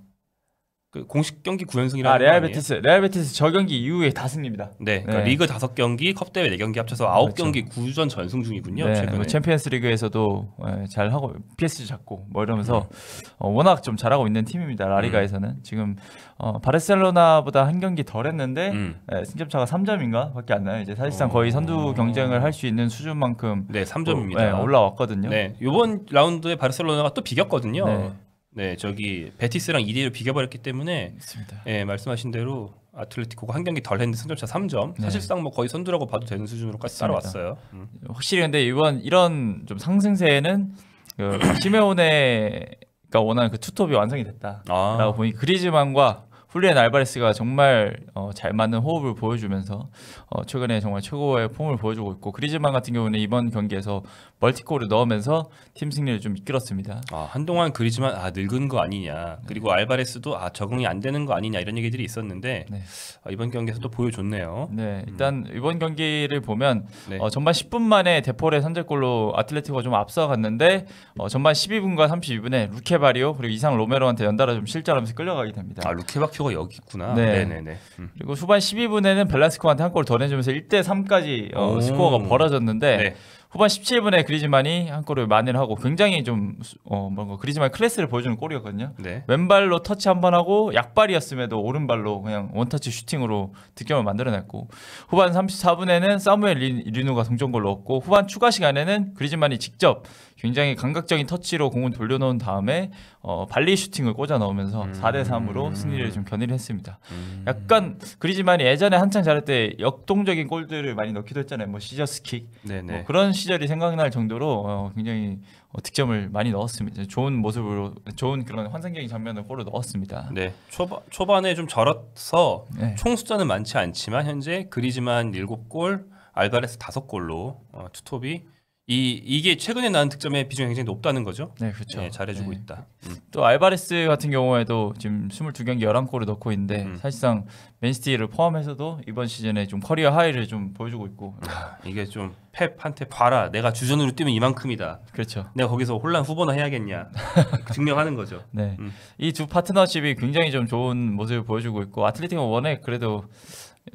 그 공식 경기 구연승이라는 아, 레알 베티스. 레알 베티스 저 경기 이후에 다승입니다. 네. 그러니까 네. 리그 5경기, 컵 대회 4경기 합쳐서 9경 그렇죠. 9전 전승 중이군요. 네, 최근에. 뭐 챔피언스 리그에서도 예, 잘 하고 PSG 잡고 뭐 이러면서 음. 어, 워낙 좀 잘하고 있는 팀입니다. 라리가에서는 음. 지금 어, 바르셀로나보다 한 경기 덜 했는데 음. 네, 승점차가 3점인가 밖에 안 나요. 이제 사실상 오. 어. 거의 선두 경쟁을 할 수 있는 수준만큼 네, 3점입니다. 어, 예, 올라왔거든요. 네. 이번 라운드에 바르셀로나가 또 비겼거든요. 네. 네, 저기 베티스랑 2대 1로 비겨버렸기 때문에 맞습니다. 예, 말씀하신 대로 아틀레티코가 한 경기 덜 했는데 승점차 3점. 네. 사실상 뭐 거의 선두라고 봐도 되는 수준으로까지 따라왔어요. 음. 확실히 근데 이번 이런 좀 상승세에는 그 [clears throat] 시메오네가 원하는 그 투톱이 완성이 됐다라고 아. 보니 그리즈만과 훌리엔 알바레스가 정말 어, 잘 맞는 호흡을 보여주면서 어, 최근에 정말 최고의 폼을 보여주고 있고 그리즈만 같은 경우는 이번 경기에서 멀티골을 넣으면서 팀 승리를 좀 이끌었습니다. 아, 한동안 그리즈만 아 늙은 거 아니냐 네. 그리고 네. 알바레스도 아 적응이 안 되는 거 아니냐 이런 얘기들이 있었는데 네. 아, 이번 경기에서도 보여줬네요. 네 음. 일단 음. 이번 경기를 보면 네. 어, 전반 10분 만에 데폴의 선제골로 아틀레티코가 좀 앞서갔는데 어, 전반 12분과 32분에 루케바리오 그리고 이상 로메로한테 연달아 좀 실점하면서 끌려가게 됩니다. 아 루케바키 이슈가 여기 있구나. 네. 네네 음. 그리고 후반 12분에는 벨라스코한테 한골을더 내주면서 1대 3까지 어, 스코어가 벌어졌는데 네. 후반 17분에 그리즈만이 한 골을 만회를 하고 굉장히 좀 어, 뭔가 그리즈만 클래스를 보여주는 골이었거든요. 네. 왼발로 터치 한 번 하고 약발이었음에도 오른발로 그냥 원터치 슈팅으로 득점을 만들어냈고 후반 34분에는 사무엘 리누가 동점골 넣었고 후반 추가 시간에는 그리즈만이 직접 굉장히 감각적인 터치로 공을 돌려놓은 다음에 어, 발리 슈팅을 꽂아 넣으면서 음. 4대 3으로 승리를 좀 견인을 했습니다. 음. 약간 그리지만 예전에 한창 잘할 때 역동적인 골들을 많이 넣기도 했잖아요. 뭐 시저스킥 뭐 그런 시절이 생각날 정도로 어, 굉장히 어, 득점을 많이 넣었습니다. 좋은 모습으로 좋은 그런 환상적인 장면을 골로 넣었습니다. 네, 초반 초반에 좀 절어서 네. 총 숫자는 많지 않지만 현재 그리지만 7골 알바레스 5골로 어, 투톱이 이 이게 최근에 나온 득점의 비중이 굉장히 높다는 거죠. 네, 그렇죠. 네, 잘해주고 네. 있다. 음. 또 알바레스 같은 경우에도 지금 22경기 11골을 넣고 있는데 음. 사실상 맨시티를 포함해서도 이번 시즌에 좀 커리어 하이를 좀 보여주고 있고 아, 이게 좀 펩한테 봐라 내가 주전으로 뛰면 이만큼이다. 그렇죠. 내가 거기서 혼란 후보나 해야겠냐 [laughs] 증명하는 거죠. 네, 음. 이두 파트너십이 굉장히 좀 좋은 모습을 보여주고 있고 아틀레티코 원에 그래도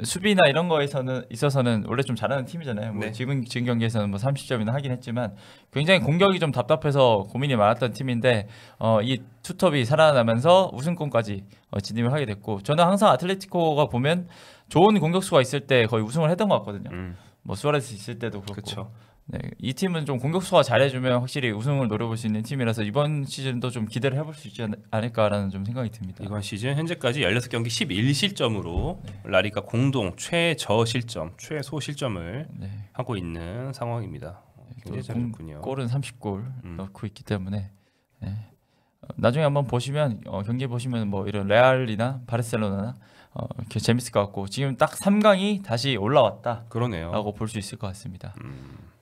수비나 이런 거에서는 있어서는 원래 좀 잘하는 팀이잖아요. 뭐 네. 지금 지금 경기에서는 뭐 30점이나 하긴 했지만 굉장히 공격이 좀 답답해서 고민이 많았던 팀인데 어, 이 투톱이 살아나면서 우승권까지 어, 진입을 하게 됐고 저는 항상 아틀레티코가 보면 좋은 공격수가 있을 때 거의 우승을 했던 것 같거든요. 음. 뭐 수아레스 있을 때도 그렇고. 그쵸. 네, 이 팀은 좀 공격수가 잘해주면 확실히 우승을 노려볼 수 있는 팀이라서 이번 시즌도 좀 기대를 해볼 수 있지 않을까라는 좀 생각이 듭니다. 이번 시즌 현재까지 16경기 11실점으로 네. 라리가 공동 최저 실점, 최소 실점을 네. 하고 있는 상황입니다. 네, 굉장히 잘했군요. 골은 30골 음. 넣고 있기 때문에 네. 어, 나중에 한번 보시면 어, 경기 보시면 뭐 이런 레알이나 바르셀로나나 어, 재밌을 것 같고 지금 딱 3강이 다시 올라왔다. 그러네요. 라고 볼 수 있을 것 같습니다. 음.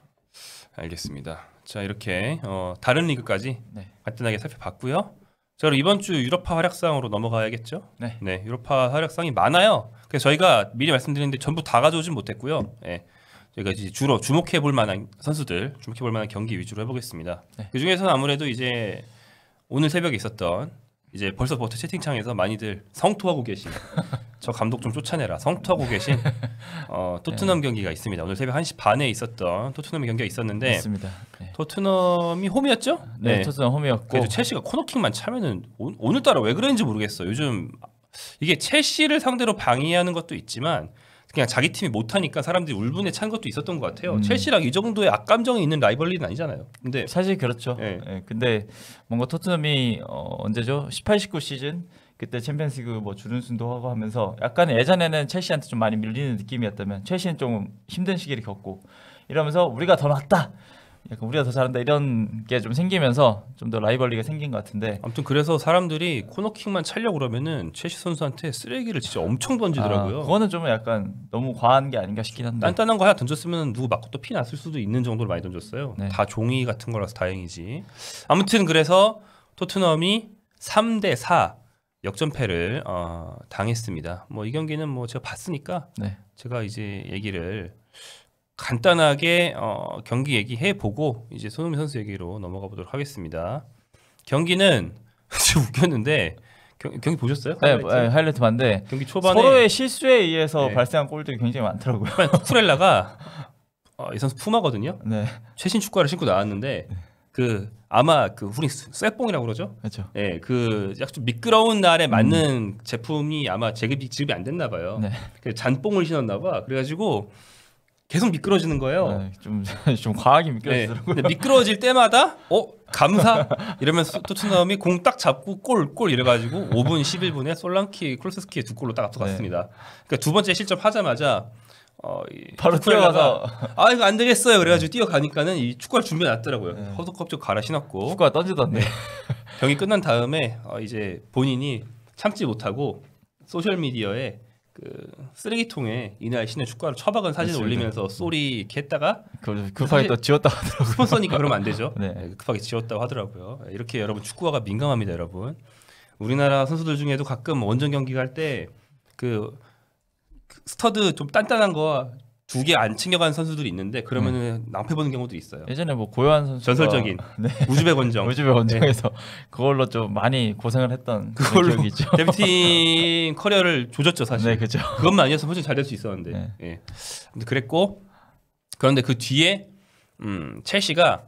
알겠습니다. 자 이렇게 어, 다른 리그까지 네. 간단하게 살펴봤고요. 자 그럼 이번 주 유럽파 활약상으로 넘어가야겠죠? 네. 네 유럽파 활약상이 많아요. 그래서 저희가 미리 말씀드렸는데 전부 다 가져오진 못했고요. 네. 저희가 이제 주로 주목해 볼 만한 선수들, 주목해 볼 만한 경기 위주로 해보겠습니다. 네. 그 중에서는 아무래도 이제 오늘 새벽에 있었던 이제 벌써 버트 채팅창에서 많이들 성토하고 계신 [laughs] 저 감독 좀 쫓아내라 성토하고 계신 [laughs] 어, 토트넘 네. 경기가 있습니다. 오늘 새벽 1시 반에 있었던 토트넘 경기가 있었는데 맞습니다. 네. 토트넘이 홈이었죠? 네, 네. 토트넘 홈이었고 첼시가 코너킥만 차면은 오, 오늘따라 왜 그런지 모르겠어. 요즘 이게 첼시를 상대로 방해하는 것도 있지만 그냥 자기 팀이 못하니까 사람들이 울분에 찬 것도 있었던 것 같아요. 음. 첼시랑 이 정도의 악감정이 있는 라이벌리는 아니잖아요. 근데 사실 그렇죠. 예. 예. 근데 뭔가 토트넘이 어, 언제죠? 18, 19 시즌 그때 챔피언스리그 뭐 준우승도 하고 하면서 약간 예전에는 첼시한테 좀 많이 밀리는 느낌이었다면 첼시는 좀 힘든 시기를 겪고 이러면서 우리가 더 낫다. 약간 우리가 더 잘한다 이런 게 좀 생기면서 좀 더 라이벌리가 생긴 것 같은데 아무튼 그래서 사람들이 코너킥만 차려고 그러면은 첼시 선수한테 쓰레기를 진짜 엄청 던지더라고요 아, 그거는 좀 약간 너무 과한 게 아닌가 싶긴 한데 단단한 거 하나 던졌으면 누구 맞고 또 피 났을 수도 있는 정도로 많이 던졌어요 네. 다 종이 같은 거라서 다행이지 아무튼 그래서 토트넘이 3대4 역전패를 어, 당했습니다. 뭐 이 경기는 뭐 제가 봤으니까 네. 제가 이제 얘기를 간단하게 어, 경기 얘기해 보고 이제 손흥민 선수 얘기로 넘어가 보도록 하겠습니다. 경기는 좀 [laughs] 웃겼는데 경, 기 보셨어요? 네, 하이라이트? 네, 하이라이트 봤는데 경기 초반에 서로의 실수에 의해서 네. 발생한 골들이 굉장히 많더라고요. 쿠렐라가 [laughs] 어, 이 선수 푸마거든요. 네. 최신 축구화를 신고 나왔는데 네. 그 아마 그 우리 쇠뽕이라고 그러죠. 그렇죠. 예, 그 약간 미끄러운 날에 맞는 음. 제품이 아마 제급이 지급이 안 됐나 봐요. 네. 그 잔뽕을 신었나 봐. 그래가지고 계속 미끄러지는 거예요. 좀좀 네, [laughs] 좀 과하게 네, 미끄러지더라고요. 네. 미끄러질 때마다 어 감사 이러면서 토트넘이 공 딱 잡고 골골 골 이래가지고 5분 11분에 솔랑키 콜세스키의 두 골로 딱 앞서갔습니다. 네. 그러니까 두 번째 실점 하자마자 어, 바로 뛰어가서 아 이거 안 되겠어요 그래가지고 뛰어가니까는 이 축구할 준비가 났더라고요 네. 허석껍질 갈아 신었고 축구가 던지던데 네. 경기 끝난 다음에 어, 이제 본인이 참지 못하고 소셜 미디어에 그 쓰레기통에 이날 신의 축구화를 처박은 사진을 올리면서 네. 쏘리 이렇게 했다가 그 그 급하게 또 지웠다 하더라고요 스폰서니까 그러면 안 되죠 네. 네 급하게 지웠다고 하더라고요 네, 이렇게 여러분 축구화가 민감합니다 여러분 우리나라 선수들 중에도 가끔 원정 경기 갈때그 스터드 좀 단단한 거 두 개 안챙겨간 선수들이 있는데 그러면은 음. 낭패보는 경우도 있어요. 예전에 뭐 고요한 선수 전설적인 [laughs] 네. 우즈베 권정. 우즈베 권정에서 네. [laughs] 그걸로 좀 많이 고생을 했던 그런 기억이 있죠. [laughs] 데뷔팀 커리어를 조졌죠 사실. 네, 그죠. 그것만 아니었으면 훨씬 잘 될 수 있었는데. 네. 예. 그랬고 그런데 그 뒤에 음, 첼시가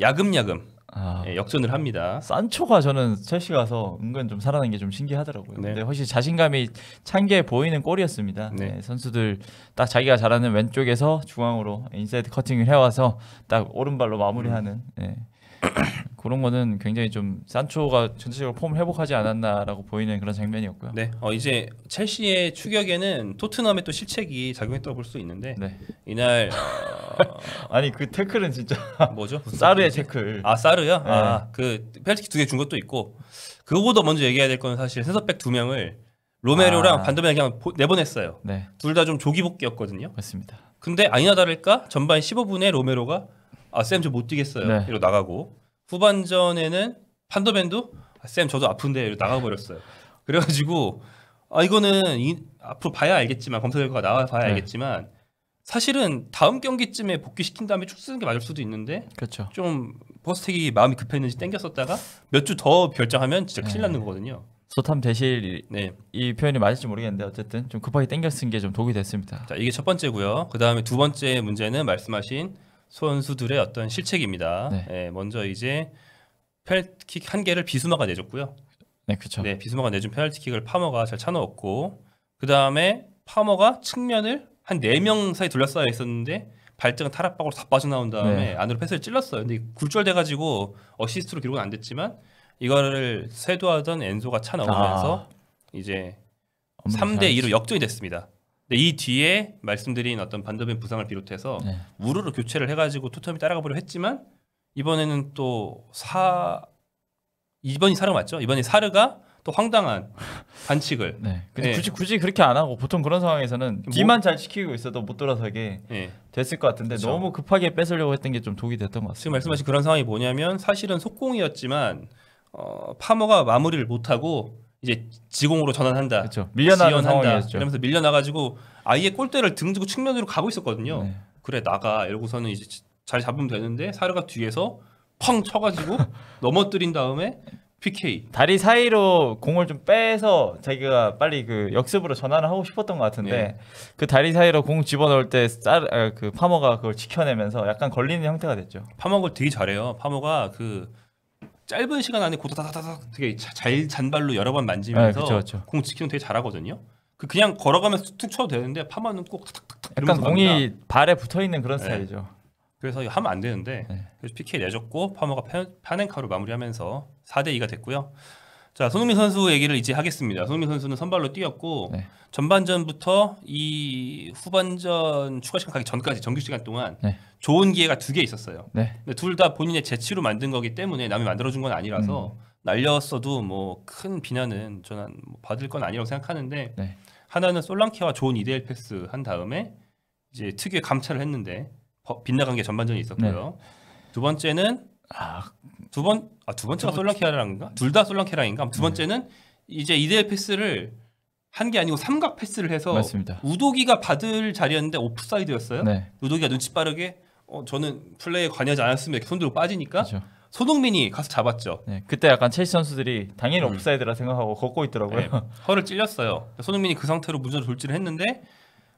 야금야금 아, 예, 역전을 합니다. 산초가 저는 첼시 가서 은근 좀 살아난 게 좀 신기하더라고요. 네. 근데 훨씬 자신감이 찬 게 보이는 골이었습니다. 네. 예, 선수들 딱 자기가 잘하는 왼쪽에서 중앙으로 인사이드 커팅을 해와서 딱 오른발로 마무리하는 음. 예, [clears throat] 그런 거는 굉장히 좀 산초가 전체적으로 폼을 회복하지 않았나라고 보이는 그런 장면이었고요. 네. 어, 이제 첼시의 추격에는 토트넘의 또 실책이 작용했다고 볼 수 있는데 네. 이날 [laughs] 어, 아니 그 태클은 진짜 [laughs] 뭐죠? 사르의 태클. 아 사르요? 네. 아그 페널티킥 두개 준 것도 있고 그거보다 먼저 얘기해야 될 건 사실 센서백 두 명을 로메로랑 아. 반도면 그냥 내보냈어요. 네. 둘 다 좀 조기 복귀였거든요. 맞습니다. 근데 아니나 다를까 전반 15분에 로메로가 아쌤 저 못 뛰겠어요. 네. 이러 나가고 후반전에는 판도벤도 아, 쌤 저도 아픈데 이러 나가버렸어요. 그래가지고 아 이거는 이, 앞으로 봐야 알겠지만 검사 결과가 나와 봐야 네. 알겠지만 사실은 다음 경기쯤에 복귀시킨 다음에 쭉 쓰는 게 맞을 수도 있는데 그렇죠. 좀 버스텍이 마음이 급했는지 땡겼었다가 몇 주 더 결정하면 진짜 큰일 네. 나는 거거든요. 소탐 대실 네. 이 표현이 맞을지 모르겠는데 어쨌든 좀 급하게 땡겨 쓴게좀 독이 됐습니다. 자 이게 첫 번째고요. 그 다음에 두 번째 문제는 말씀하신 선수들의 어떤 실책입니다. 네. 네, 먼저 이제 페널티킥 한 개를 비수마가 내줬고요. 네, 그렇죠. 네, 비수마가 내준 페널티킥을 파머가 잘차놓았고그 다음에 파머가 측면을 한 네 명 사이 둘러싸여 있었는데 발등 타락박으로 다 빠져나온 다음에 네. 안으로 패스를 찔렀어요. 근데 굴절돼가지고 어시스트로 기록은 안 됐지만 이거를 세도하던 엔소가 차넣으면서 아. 이제 3 대 2로 역전이 됐습니다. 네, 이 뒤에 말씀드린 어떤 반더벤 부상을 비롯해서 네. 우르르 교체를 해가지고 토트넘이 따라가 보려 했지만 이번에는 또 사 이번이 사르 맞죠? 이번이 사르가 또 황당한 [laughs] 반칙을. 네. 근데 네. 굳이 굳이 그렇게 안 하고 보통 그런 상황에서는 뭐 뒤만 뭐... 잘 지키고 있어도 못 돌아서게 네. 됐을 것 같은데 그렇 너무 급하게 뺏으려고 했던 게 좀 독이 됐던 것 같습니다. 지금 말씀하신 그런 상황이 뭐냐면 사실은 속공이었지만 어, 파머가 마무리를 못하고 이제 지공으로 전환한다. 그렇죠. 밀려나는 상황이었죠. 그러면서 밀려나가지고 아예 골대를 등지고 측면으로 가고 있었거든요. 네. 그래 나가 이러고서는 이제 잘 잡으면 되는데 사르가 뒤에서 펑 쳐가지고 [laughs] 넘어뜨린 다음에 PK 다리 사이로 공을 좀 빼서 자기가 빨리 그 역습으로 전환을 하고 싶었던 것 같은데 네. 그 다리 사이로 공 집어넣을 때그 아, 파머가 그걸 지켜내면서 약간 걸리는 형태가 됐죠. 파머가 되게 잘해요. 파머가 그 짧은 시간 안에 고다다다닥 되게 자, 잘 잔발로 여러 번 만지면서 네, 그쵸, 그쵸. 공 지키는 되게 잘하거든요. 그 그냥 걸어가면서 툭 쳐도 되는데 파마는 꼭 탁탁탁 약간 공이 갑니다. 발에 붙어 있는 그런 네. 스타일이죠. 그래서 하면 안 되는데 네. 그래서 PK 내줬고 파머가 파넨카로 마무리하면서 4대 2가 됐고요. 자 손흥민 선수 얘기를 이제 하겠습니다. 손흥민 선수는 선발로 뛰었고 네. 전반전부터 이 후반전 추가 시간 가기 전까지 정규 시간 동안 네. 좋은 기회가 두 개 있었어요. 네. 근데 둘 다 본인의 재치로 만든 거기 때문에 남이 만들어준 건 아니라서 음. 날렸어도 뭐 큰 비난은 저는 뭐 받을 건 아니라고 생각하는데 네. 하나는 솔랑케와 좋은 이데일 패스 한 다음에 이제 특유의 감찰을 했는데 빗나간 게 전반전이 있었고요. 네. 두 번째는 아... 두번 아, 두 번째가 솔랑케라인가둘 다 솔랑케라인가? 두 번째는 이제 이대일 패스를 한 게 아니고 삼각 패스를 해서 맞습니다. 우도기가 받을 자리였는데 오프사이드였어요. 네. 우도기가 눈치 빠르게 어, 저는 플레이에 관여하지 않았으면 손들고 빠지니까 그렇죠. 손흥민이 가서 잡았죠. 네, 그때 약간 첼시 선수들이 당연히 음. 오프사이드라 생각하고 걷고 있더라고요. 네, 허를 찔렸어요. 손흥민이 그 상태로 무전 돌진을 했는데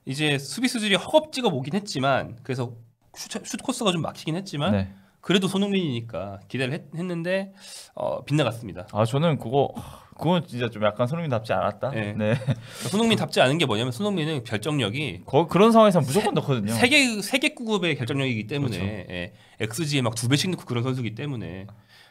이제 수비수들이 허겁지겁 오긴 했지만 그래서 슛, 슛 코스가 좀 막히긴 했지만 네. 그래도 손흥민이니까 기대를 했, 는데 어, 빗나갔습니다. 아 저는 그거 그건 진짜 좀 약간 손흥민답지 않았다. 네. 네. 그러니까 손흥민답지 않은 게 뭐냐면 손흥민은 결정력이 거, 그런 상황에서 무조건 세, 넣거든요. 세계 세계 구급의 결정력이기 때문에 그렇죠. 예, x g 막두 배씩 넣고 그런 선수기 때문에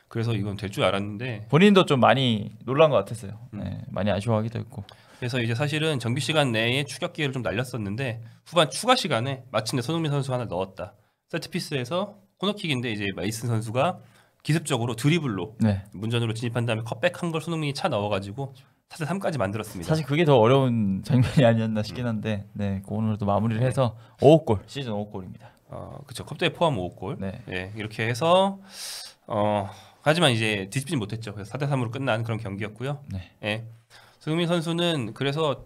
그래서 이건 될 줄 알았는데 본인도 좀 많이 놀란 것 같았어요. 음. 네, 많이 아쉬워하기도 했고. 그래서 이제 사실은 정규 시간 내에 추격 기회를 좀 날렸었는데 후반 추가 시간에 마침내 손흥민 선수 하나 넣었다. 세트피스에서 코너킥인데 이제 마이슨 선수가 기습적으로 드리블로 네. 문전으로 진입한 다음에 컷백한 걸 손흥민이 차 넣어가지고 사실 3까지 만들었습니다. 사실 그게 더 어려운 [laughs] 장면이 아니었나 싶긴 한데 네 오늘 또 마무리를 네. 해서 5골 시즌 5골입니다. 어 그렇죠 컵대회 포함 5골. 네. 네. 이렇게 해서 어 하지만 이제 뒤집지 못했죠. 그래서 4대 3으로 끝난 그런 경기였고요. 네. 네. 예. 승민 선수는 그래서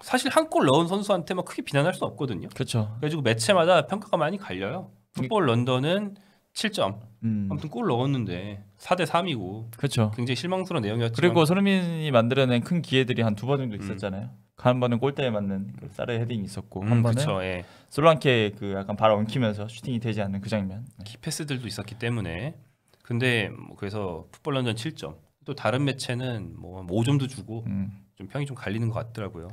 사실 한 골 넣은 선수한테 막 크게 비난할 수 없거든요. 그렇죠. 그래가지고 매체마다 평가가 많이 갈려요. 그러니까. 풋볼 런던은 7점. 음. 아무튼 골 넣었는데 4대 3이고. 그렇죠. 굉장히 실망스러운 내용이었죠. 그리고 손흥민이 만들어낸 큰 기회들이 한 두 번 정도 음. 있었잖아요. 음. 한 번은 골대에 맞는 그 사르 헤딩이 있었고 음, 한 번은 그쵸, 예. 솔랑케 그 약간 발 엉키면서 슈팅이 되지 않는 그 장면. 네. 키패스들도 있었기 때문에. 근데 뭐 그래서 풋볼 런던 7점. 또 다른 매체는 뭐 5점도 주고 음. 좀 평이 좀 갈리는 것 같더라고요.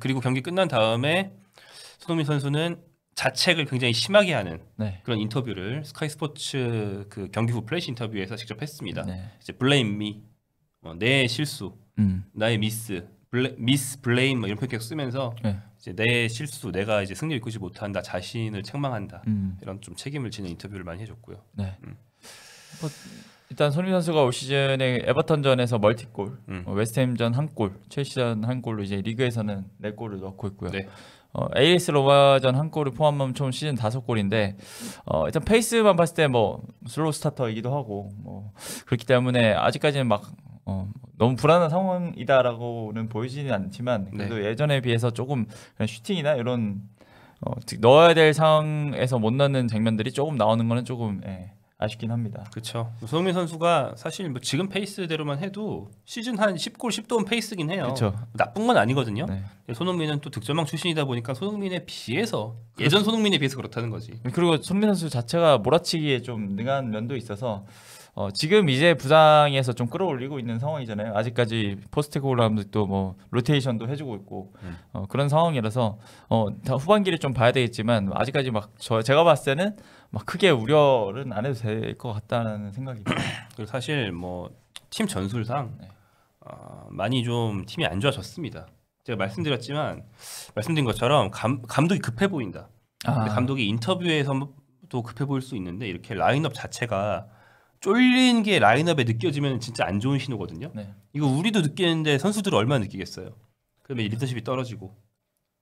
그리고 경기 끝난 다음에 손흥민 선수는 자책을 굉장히 심하게 하는 네. 그런 인터뷰를 스카이 스포츠 그 경기 후 플래시 인터뷰에서 직접 했습니다. 네. 이제 블레임 미, 어, 내 실수, 음. 나의 미스, 블레, 미스 블레임 뭐 이런 표현 쓰면서 네. 이제 내 실수, 내가 이제 승리를 이끌지 못한다, 자신을 책망한다 음. 이런 좀 책임을 지는 인터뷰를 많이 해줬고요. 네. 음. 뭐, 일단 손흥민 선수가 올 시즌에 에버턴전에서 멀티골, 어, 웨스트햄전 한 골, 첼시전 한 골로 이제 리그에서는 네 골을 넣고 있고요. 네. 어, AS 로마전 한 골을 포함하면 총 시즌 다섯 골인데 어, 일단 페이스만 봤을 때 뭐 슬로우 스타터이기도 하고 뭐 그렇기 때문에 아직까지는 막 어, 너무 불안한 상황이다라고는 보이지는 않지만 네. 그래도 네. 예전에 비해서 조금 슈팅이나 이런 어, 넣어야 될 상황에서 못 넣는 장면들이 조금 나오는 거는 조금 예, 아쉽긴 합니다. 그렇죠. 손흥민 선수가 사실 뭐 지금 페이스대로만 해도 시즌 한 10골 10도움 페이스긴 해요. 그쵸. 나쁜 건 아니거든요. 네. 손흥민은 또 득점왕 출신이다 보니까 손흥민에 비해서 그렇죠. 예전 손흥민에 비해서 그렇다는 거지. 그리고 손흥민 선수 자체가 몰아치기에 좀 능한 면도 있어서 어, 지금 이제 부상에서 좀 끌어올리고 있는 상황이잖아요. 아직까지 포스트코글라 도뭐 로테이션도 해주고 있고 음. 어, 그런 상황이라서 어, 후반기를 좀 봐야 되겠지만 아직까지 막 저 제가 봤을 때는 막 크게 우려는 안 해도 될 것 같다는 생각입니다. [clears throat] 사실 뭐 팀 전술상 네. 어, 많이 좀 팀이 안 좋아졌습니다. 제가 말씀드렸지만 말씀드린 것처럼 감, 감독이 급해 보인다. 아. 감독이 인터뷰에서도 급해 보일 수 있는데 이렇게 라인업 자체가 쫄린 게 라인업에 느껴지면 진짜 안 좋은 신호거든요. 네. 이거 우리도 느끼는데 선수들은 얼마나 느끼겠어요. 그러면 리더십이 떨어지고.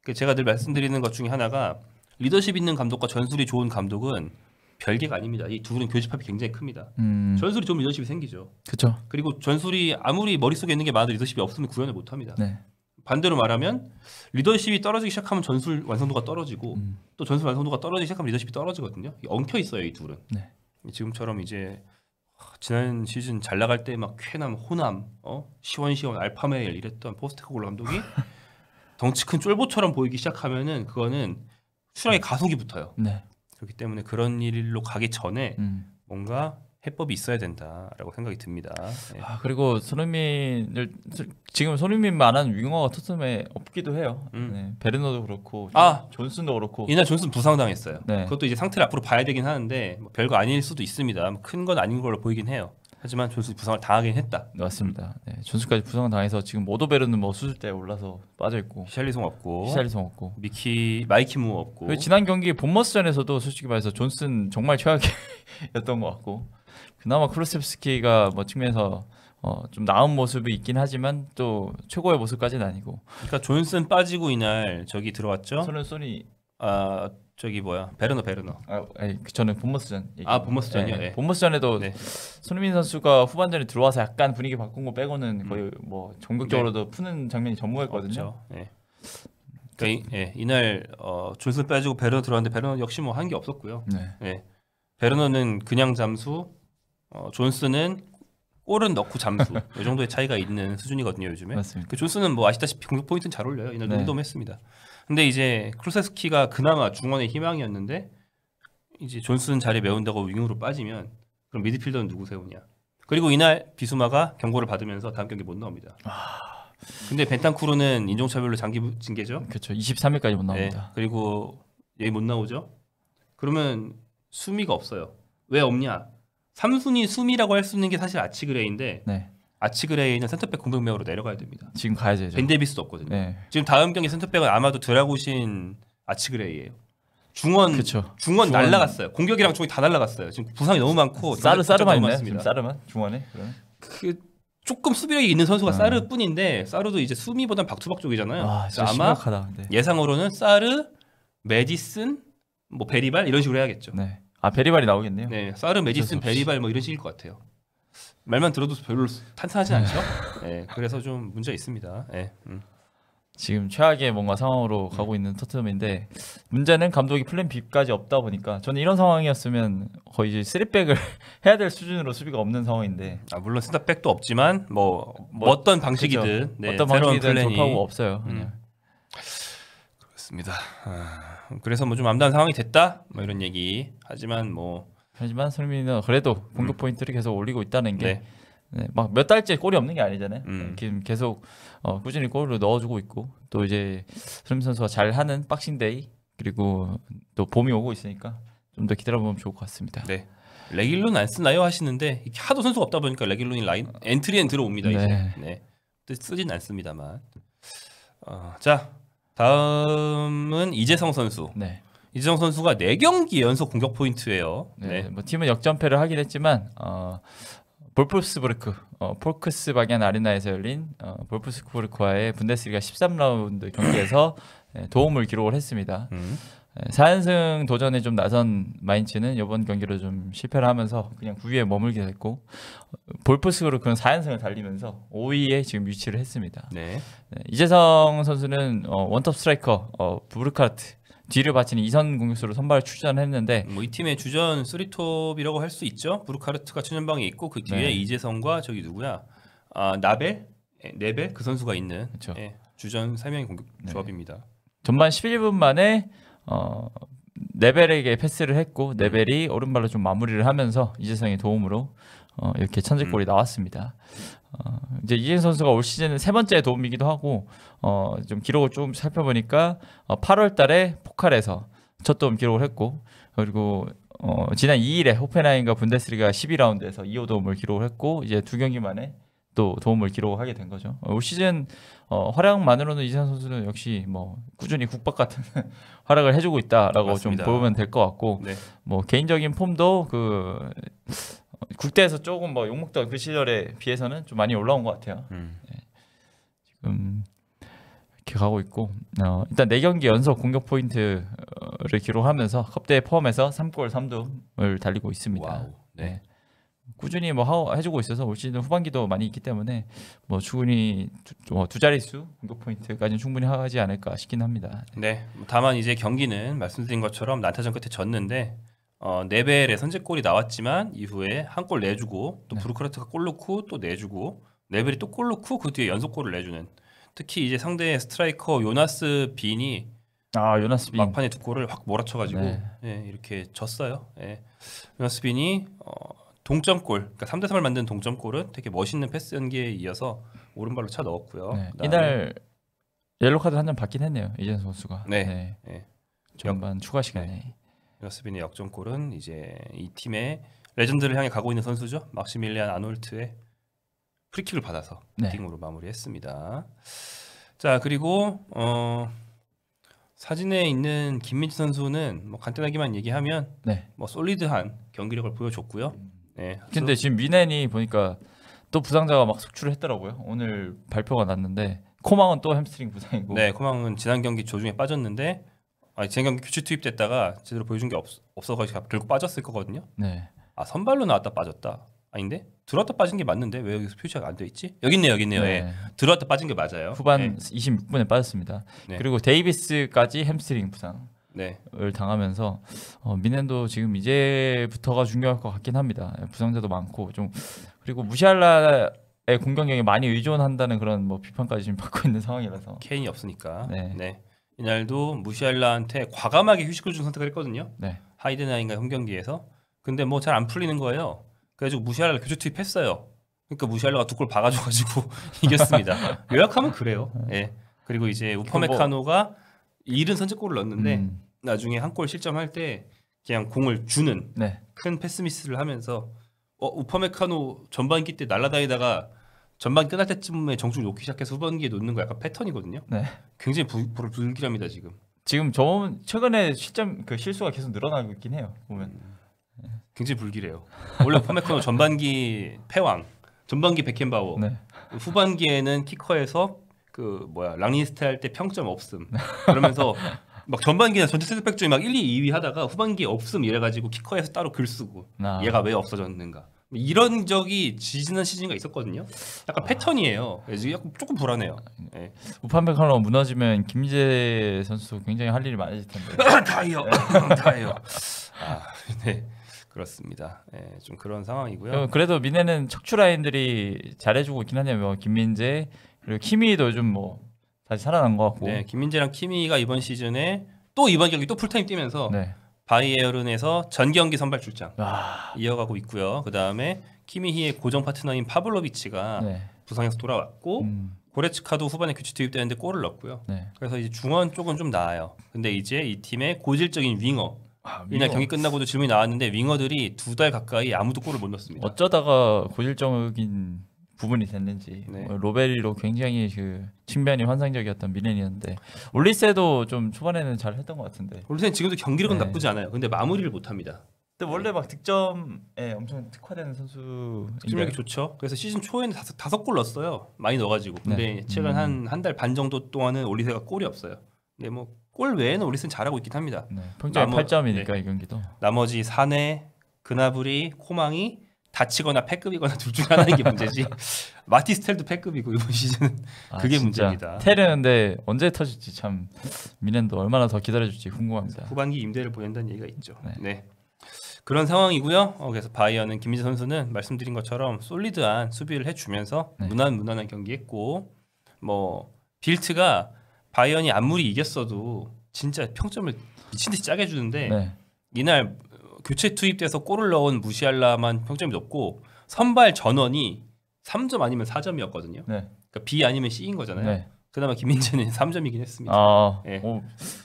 그 제가 늘 말씀드리는 것 중에 하나가 리더십 있는 감독과 전술이 좋은 감독은 별개가 아닙니다. 이 둘은 교집합이 굉장히 큽니다. 음... 전술이 좀 리더십이 생기죠. 그렇죠. 그리고 전술이 아무리 머릿속에 있는 게 많아도 리더십이 없으면 구현을 못 합니다. 네. 반대로 말하면 리더십이 떨어지기 시작하면 전술 완성도가 떨어지고 음. 또 전술 완성도가 떨어지기 시작하면 리더십이 떨어지거든요. 엉켜 있어요, 이 둘은. 네. 지금처럼 이제 지난 시즌 잘 나갈 때 막 쾌남, 호남, 어? 시원시원 알파메일 이랬던 포스트코글 감독이 [laughs] 덩치 큰 쫄보처럼 보이기 시작하면은 그거는 수량의 가속이 붙어요. 네. 그렇기 때문에 그런 일로 가기 전에 음. 뭔가 해법이 있어야 된다라고 생각이 듭니다. 네. 아 그리고 손흥민을 지금 손흥민만한 윙어가 토트넘에 없기도 해요. 음. 네, 베르너도 그렇고 아 존슨도 그렇고 이날 존슨 부상당했어요. 네. 그것도 이제 상태를 앞으로 봐야 되긴 하는데 뭐 별거 아닐 수도 있습니다. 뭐 큰건 아닌 걸로 보이긴 해요. 하지만 존슨 부상을 당하긴 했다. 네, 맞습니다. 네, 존슨까지 부상 당해서 지금 모도베르는 뭐 수술대에 올라서 빠져 있고 히샬리송 없고 히샬리송 없고 미키 마이키무 없고 그 지난 경기 본머스전에서도 솔직히 말해서 존슨 정말 최악이었던 [laughs] 것 같고 그나마 크루셉스키가 뭐 측면에서 어, 좀 나은 모습이 있긴 하지만 또 최고의 모습까지는 아니고. 그러니까 존슨 빠지고 이날 저기 들어왔죠. 저는 소니 아 저기 뭐야 베르너 베르너. 아 아니, 그 저는 본머스전. 아 본머스전이요. 네. 네. 본머스전에도 네. 손흥민 선수가 후반전에 들어와서 약간 분위기 바꾼 거 빼고는 음. 거의 음. 뭐 전격적으로도 네. 푸는 장면이 전무했거든요. 네. 그러니까 이, 예, 이날 어, 존슨 빠지고 베르너 들어왔는데 베르너 역시 뭐 한 게 없었고요. 네. 베르너는 그냥 잠수 어, 존슨은 골은 넣고 잠수 이 정도의 차이가 있는 수준이거든요 요즘에. 맞습니다. 그 존슨은 뭐 아시다시피 공격 포인트는 잘 올려요. 이날 네. 놈돔했습니다. 근데 이제 크루세스키가 그나마 중원의 희망이었는데 이제 존슨 자리 메운다고 윙으로 빠지면 그럼 미드필더는 누구 세우냐? 그리고 이날 비수마가 경고를 받으면서 다음 경기 못 나옵니다. 아. 근데 벤탄쿠르는 인종차별로 장기 징계죠. 그렇죠. 23일까지 못 나옵니다. 네. 그리고 얘 못 나오죠. 그러면 수미가 없어요. 왜 없냐? 3순위 수미라고할 수 있는 게 사실 아치 그레이인데 네. 아치 그레이는 센터백 공격명으로 내려가야 됩니다. 지금 가야죠. 벤데비스도 없거든요. 네. 지금 다음 경기 센터백은 아마도 드라고신 아치 그레이예요. 중원 그쵸. 중원, 중원 날라갔어요. 공격이랑 중원이 다 날라갔어요. 지금 부상이 너무 많고 싸르 싸르만 있네. 지금 싸르만 중원에 그러 그 조금 수비력이 있는 선수가 음. 싸르뿐인데 싸르도 이제 수미보단 박투박 쪽이잖아요. 아, 마 예상으로는 싸르, 메디슨, 뭐 베리발 이런 식으로 해야겠죠. 네. 아 베리발이 나오겠네요. 네, 사르 메디슨 베리발 뭐 이런 식일 것 같아요. 말만 들어도 별로 탄탄하지 않죠? 네, 그래서 좀 문제 있습니다. 네. 음. 지금 최악의 뭔가 상황으로 음. 가고 네. 있는 토트넘인데 문제는 감독이 플랜 B까지 없다 보니까 저는 이런 상황이었으면 거의 이제 쓰리백을 [laughs] 해야 될 수준으로 수비가 없는 상황인데 아 물론 쓰다백도 없지만 뭐, 뭐, 어떤 방식이든 네, 어떤 방식이든 돌파구 없어요. 그냥. 음. 그렇습니다. 아... 그래서 뭐 좀 암담한 상황이 됐다 뭐 이런 얘기 하지만 뭐 하지만 손흥민은 그래도 음. 공격 포인트를 계속 올리고 있다는 게 막몇 네, 네 달째 골이 없는 게 아니잖아요. 음. 네, 계속 어, 꾸준히 골을 넣어주고 있고 또 이제 손흥민 선수가 잘하는 박싱데이 그리고 또 봄이 오고 있으니까 좀 더 기다려보면 좋을 것 같습니다. 네. 레길론 안 쓰나요 하시는데 하도 선수가 없다 보니까 레길론이 라인 엔트리엔 들어옵니다 네. 이제. 네. 네. 쓰진 않습니다만. 어, 자 다음은 이재성 선수. 네. 이재성 선수가 4경기 연속 공격 포인트예요. 네. 네. 뭐 팀은 역전패를 하긴 했지만 어, 볼프스부르크 어, 폴크스바겐 아리나에서 열린 어, 볼프스부르크와의 분데스리가 13라운드 경기에서 네, 도움을 기록을 했습니다. 음. 4연승 도전에 좀 나선 마인츠는 이번 경기로 좀 실패를 하면서 그냥 9위에 머물게 됐고 볼프스로 그런 4연승을 달리면서 5위에 지금 위치를 했습니다. 네. 네, 이재성 선수는 어, 원톱 스트라이커 어, 부르카르트 뒤를 바치는 이선 공격수로 선발 출전했는데 뭐이 팀의 주전 쓰리톱이라고 할 수 있죠. 부르카르트가 최전방에 있고 그 뒤에 네. 이재성과 저기 누구야 아, 나벨 예, 네벨 그 선수가 있는 그렇죠. 예, 주전 3명의 공격 네. 조합입니다. 전반 11분 만에 어, 네벨에게 패스를 했고 네벨이 음. 오른발로 좀 마무리를 하면서 이재성의 도움으로 어, 이렇게 천재골이 음. 나왔습니다. 어, 이제 이재 선수가 올 시즌 세 번째 도움이기도 하고 어, 좀 기록을 조 살펴보니까 어, 8월달에 포칼에서 첫 도움 기록을 했고 그리고 어, 지난 2일에 호펜하임과 분데스리가 12라운드에서 2호 도움을 기록을 했고 이제 두 경기 만에 또 도움을 기록하게 된 거죠. 어, 올 시즌 어, 활약만으로는 이산 선수는 역시 뭐 꾸준히 국밥 같은 [laughs] 활약을 해주고 있다라고 맞습니다. 좀 보면 될 것 같고 네. 뭐 개인적인 폼도 그 국대에서 조금 뭐 욕먹던 그 시절에 비해서는 좀 많이 올라온 것 같아요. 음. 네. 지금 이렇게 가고 있고 어, 일단 네 경기 연속 공격 포인트를 기록하면서 컵대에 포함해서 3골 3둠을 달리고 있습니다. 와우. 네. 네. 꾸준히 뭐 하, 해주고 있어서 올 시즌 후반기도 많이 있기 때문에 뭐 충분히 두, 뭐 두 자릿수 공격 포인트까지는 충분히 하지 않을까 싶긴 합니다. 네, 다만 이제 경기는 말씀드린 것처럼 난타전 끝에 졌는데 어, 네벨의 선제골이 나왔지만 이후에 한 골 내주고 또 브루크라트가 네. 골 넣고 또 내주고 네벨이 또 골 넣고 그 뒤에 연속골을 내주는 특히 이제 상대 스트라이커 요나스 빈이 아 요나스 빈 막판에 두 골을 확 몰아쳐가지고 네. 예, 이렇게 졌어요. 예. 요나스 빈이 어, 동점골, 그러니까 3대 3을 만든 동점골은 되게 멋있는 패스 연기에 이어서 오른발로 차 넣었고요. 네. 이날 옐로 카드 한장 받긴 했네요. 이재현 선수가. 네. 네. 네. 전반 역, 추가 시간에. 네. 여스빈의 역전골은 이제 이 팀의 레전드를 향해 가고 있는 선수죠. 막시밀리안 아놀트의 프리킥을 받아서 킹으로 네. 마무리했습니다. 자 그리고 어, 사진에 있는 김민지 선수는 뭐 간단하게만 얘기하면 네. 뭐 솔리드한 경기력을 보여줬고요. 음. 네. 근데 지금 미넨이 보니까 또 부상자가 막 속출을 했더라고요. 오늘 발표가 났는데 코망은 또 햄스트링 부상이고. 네, 코망은 지난 경기 조중에 빠졌는데 아니 지난 경기 규칙 투입됐다가 제대로 보여준 게 없, 없어가지고 결국 빠졌을 거거든요. 네. 아 선발로 나왔다 빠졌다. 아닌데 들어왔다 빠진 게 맞는데 왜 여기서 표시가 안 돼 있지? 여기 있네 요 여기 있네요. 네. 예. 들어왔다 빠진 게 맞아요. 후반 네. 예. 26분에 빠졌습니다. 네. 그리고 데이비스까지 햄스트링 부상. 네. 당하면서 어, 미넨도 지금 이제부터가 중요할 것 같긴 합니다. 예, 부상자도 많고 좀 그리고 무시할라의 공격력에 많이 의존한다는 그런 뭐 비판까지 지금 받고 있는 상황이라서 케인이 없으니까 네. 네. 이날도 무시할라한테 과감하게 휴식을 준 선택을 했거든요. 네. 하이덴하인가 홈 경기에서 근데 뭐 잘 안 풀리는 거예요. 그래가지고 무시할라 교체 투입했어요. 그러니까 무시할라가 두 골 박아줘가지고 [laughs] 이겼습니다. 요약하면 그래요. 네. 예. 네. 그리고 이제 뭐 우퍼메카노가 이른 선제골을 넣었는데 음. 나중에 한 골 실점할 때 그냥 공을 주는 네. 큰 패스미스를 하면서 어, 우퍼메카노 전반기 때날라다니다가 전반 끝날 때쯤에 정중을 놓기 시작해서 후반기에 놓는 거 약간 패턴이거든요. 네. 굉장히 부, 불, 불길합니다 지금. 지금 저 최근에 실점 그 실수가 계속 늘어나고 있긴 해요 보면. 음. 굉장히 불길해요. 원래 우퍼메카노 전반기 패왕, 전반기 베켄바워, 네. 그 후반기에는 키커에서 그 뭐야 랑니스테 할 때 평점 없음 그러면서 막 전반기에 전체 세트백 중에 막 1, 2, 2위 하다가 후반기에 없음 이래가지고 키커에서 따로 글 쓰고 아. 얘가 왜 없어졌는가 뭐 이런 적이 지지난 시즌가 있었거든요. 약간 아. 패턴이에요. 약간 조금 불안해요. 네. 네. 우판 백할로 무너지면 김재 선수 굉장히 할 일이 많아질 텐데. [laughs] 다이어다이어 네. [laughs] 아, 네. 그렇습니다. 예, 좀 그런 상황이고요. 어, 그래도 미네는 척추 라인들이 잘해주고 있긴 하냐면 뭐 김민재 그리고 키미도 좀뭐 다시 살아난 것 같고. 네, 김민재랑 키미가 이번 시즌에 또 이번 경기 또 풀타임 뛰면서 네. 바이에른에서 전 경기 선발 출장 아. 이어가고 있고요. 그 다음에 키미히의 고정 파트너인 파블로비치가 네. 부상에서 돌아왔고 음. 고레츠카도 후반에 교체 투입되는데 골을 넣었고요. 네. 그래서 이제 중원 쪽은 좀 나아요. 근데 이제 이 팀의 고질적인 윙어 아, 이날 경기 끝나고도 질문이 나왔는데 윙어들이 두 달 가까이 아무도 골을 못넣습니다 어쩌다가 고질적인 부분이 됐는지 네. 뭐 로베리로 굉장히 그 측면이 환상적이었던 미네니었는데 올리세도 좀 초반에는 잘 했던 것 같은데 올리세는 지금도 경기력은 네. 나쁘지 않아요. 근데 마무리를 못합니다. 근데 원래 막 득점에 엄청 특화되는 선수 득점력이 좋죠. 그래서 시즌 초에는 다섯, 다섯 골 넣었어요. 많이 넣어가지고 근데 네. 최근 음. 한한 달 반 정도 동안은 올리세가 골이 없어요. 근데 뭐 골 외에는 올리세는 잘하고 있긴 합니다. 평점 8점이니까 이 경기도 나머지 사내 그나브리, 코망이 다치거나 패급이거나 [laughs] 둘 중 하나인 게 문제지. [laughs] 마티스텔도 패급이고 이번 시즌 아, 그게 진 문제입니다. 텔은 근데 언제 터질지 참 미넨도 얼마나 더 기다려줄지 궁금합니다. 후반기 임대를 보낸다는 얘기가 있죠. 네. 네. 그런 상황이고요. 어, 그래서 바이어는 김민재 선수는 말씀드린 것처럼 솔리드한 수비를 해주면서 네. 무난 무난한 경기했고 뭐 빌트가 바이언이 아무리 이겼어도 진짜 평점을 미친 듯이 짜게 주는데 네. 이날 교체 투입돼서 골을 넣은 무시알라만 평점이 높고 선발 전원이 3점 아니면 4점이었거든요. 네. 그러니까 B 아니면 C인 거잖아요. 네. 그나마 김민재는 3점이긴 했습니다. 아, 네. 예. 어.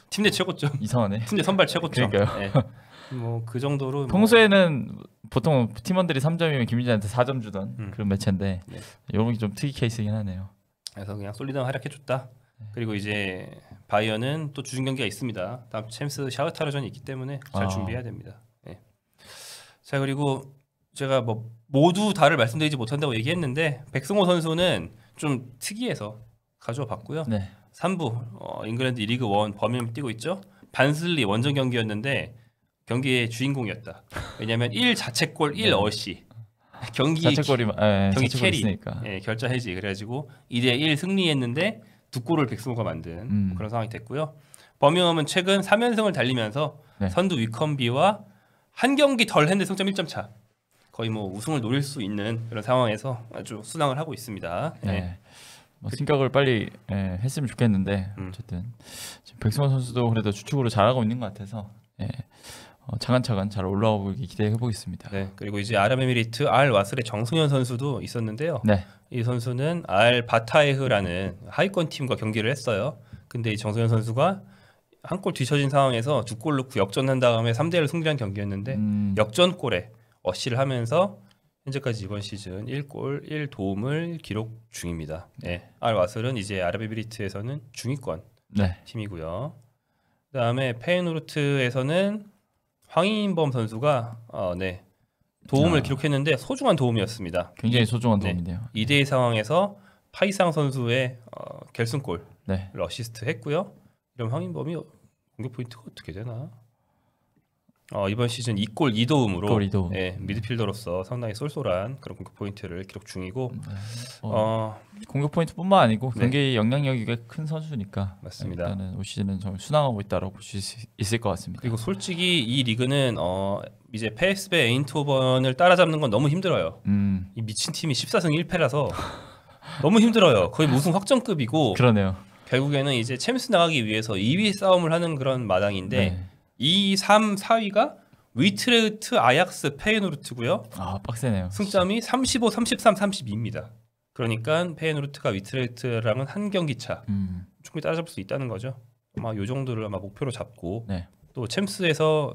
팀내 최고점. 이상하네. [laughs] 팀 내 선발 최고점. 그러니까요. 예. 뭐그 정도로 뭐 평소에는 뭐... 보통 팀원들이 3점이면 김민재한테 4점 주던 음. 그런 매체인데 네. 이런 게좀 특이 케이스긴 하네요. 그래서 그냥 솔리드한 활약해줬다. 네. 그리고 이제 바이어는 또 주중 경기가 있습니다. 다음 챔스 샤흐타르전이 있기 때문에 잘 아. 준비해야 됩니다. 자 그리고 제가 뭐 모두 다를 말씀드리지 못한다고 얘기했는데 백승호 선수는 좀 특이해서 가져봤고요. 와 네. 3부 어, 잉글랜드 리그 원 범위를 뛰고 있죠. 반슬리 원정 경기였는데 경기의 주인공이었다. 왜냐하면 1 자책골 1 네. 어시 경기 자책골이 에, 아, 네, 경기 자책골 캐리 있으니까. 예, 결자 해지 그래가지고 2대 1 승리했는데 두 골을 백승호가 만든 음. 그런 상황이 됐고요. 범위엄은 최근 3연승을 달리면서 네. 선두 위컴비와 한 경기 덜 했는데 승점 1점 차. 거의 뭐 우승을 노릴 수 있는 그런 상황에서 아주 순항을 하고 있습니다. 네. 네. 뭐 생각을 빨리 예, 했으면 좋겠는데 음. 어쨌든 백승원 선수도 그래도 주축으로 잘하고 있는 것 같아서 예, 어, 차근차근 잘 올라오기 기대해 보겠습니다. 네, 그리고 이제 아랍에미리트 알 와슬의 정승현 선수도 있었는데요. 네. 이 선수는 알 바타에흐라는 하위권 팀과 경기를 했어요. 근데 이 정승현 선수가 한골 뒤처진 상황에서 두골로 역전한 다음에 3대 1로 승리한 경기였는데 음. 역전골에 어시를 하면서 현재까지 이번 시즌 1골 1도움을 기록 중입니다. 네. 알 와슬은 이제 아르베비리트에서는 중위권 네. 팀이고요. 그다음에 페인우르트에서는 황인범 선수가 어, 네. 도움을 아. 기록했는데 소중한 도움이었습니다. 굉장히 소중한 네. 도움이네요. 2대2 상황에서 파이상 선수의 어, 결승골 네. 러시스트 했고요. 그럼 황인범이 공격 포인트가 어떻게 되나? 어, 이번 시즌 2골 2도움으로 2골 2도움. 예, 미드필더로서 상당히 쏠쏠한 그런 공격 포인트를 기록 중이고 어, 어, 공격 포인트뿐만 아니고 네. 경기 영향력이 큰 선수니까 맞습니다. 일단은 올 시즌은 좀 순항하고 있다고볼 수 있을 것 같습니다. 그리고 솔직히 이 리그는 어, 이제 페이스베 에인트번을 따라잡는 건 너무 힘들어요. 음. 이 미친 팀이 14승 1패라서 너무 힘들어요. 거의 무승 [laughs] 확정급이고 그러네요. 결국에는 이제 챔스 나가기 위해서 2위 싸움을 하는 그런 마당인데 네. 2, 3, 4위가 위트레우트, 아약스, 페이노르트고요. 아 빡세네요. 승점이 35, 33, 32입니다. 그러니까 페이노르트가 위트레우트랑은 한 경기 차 음. 충분히 따라잡을 수 있다는 거죠. 아마 요 정도를 아마 목표로 잡고 네. 또 챔스에서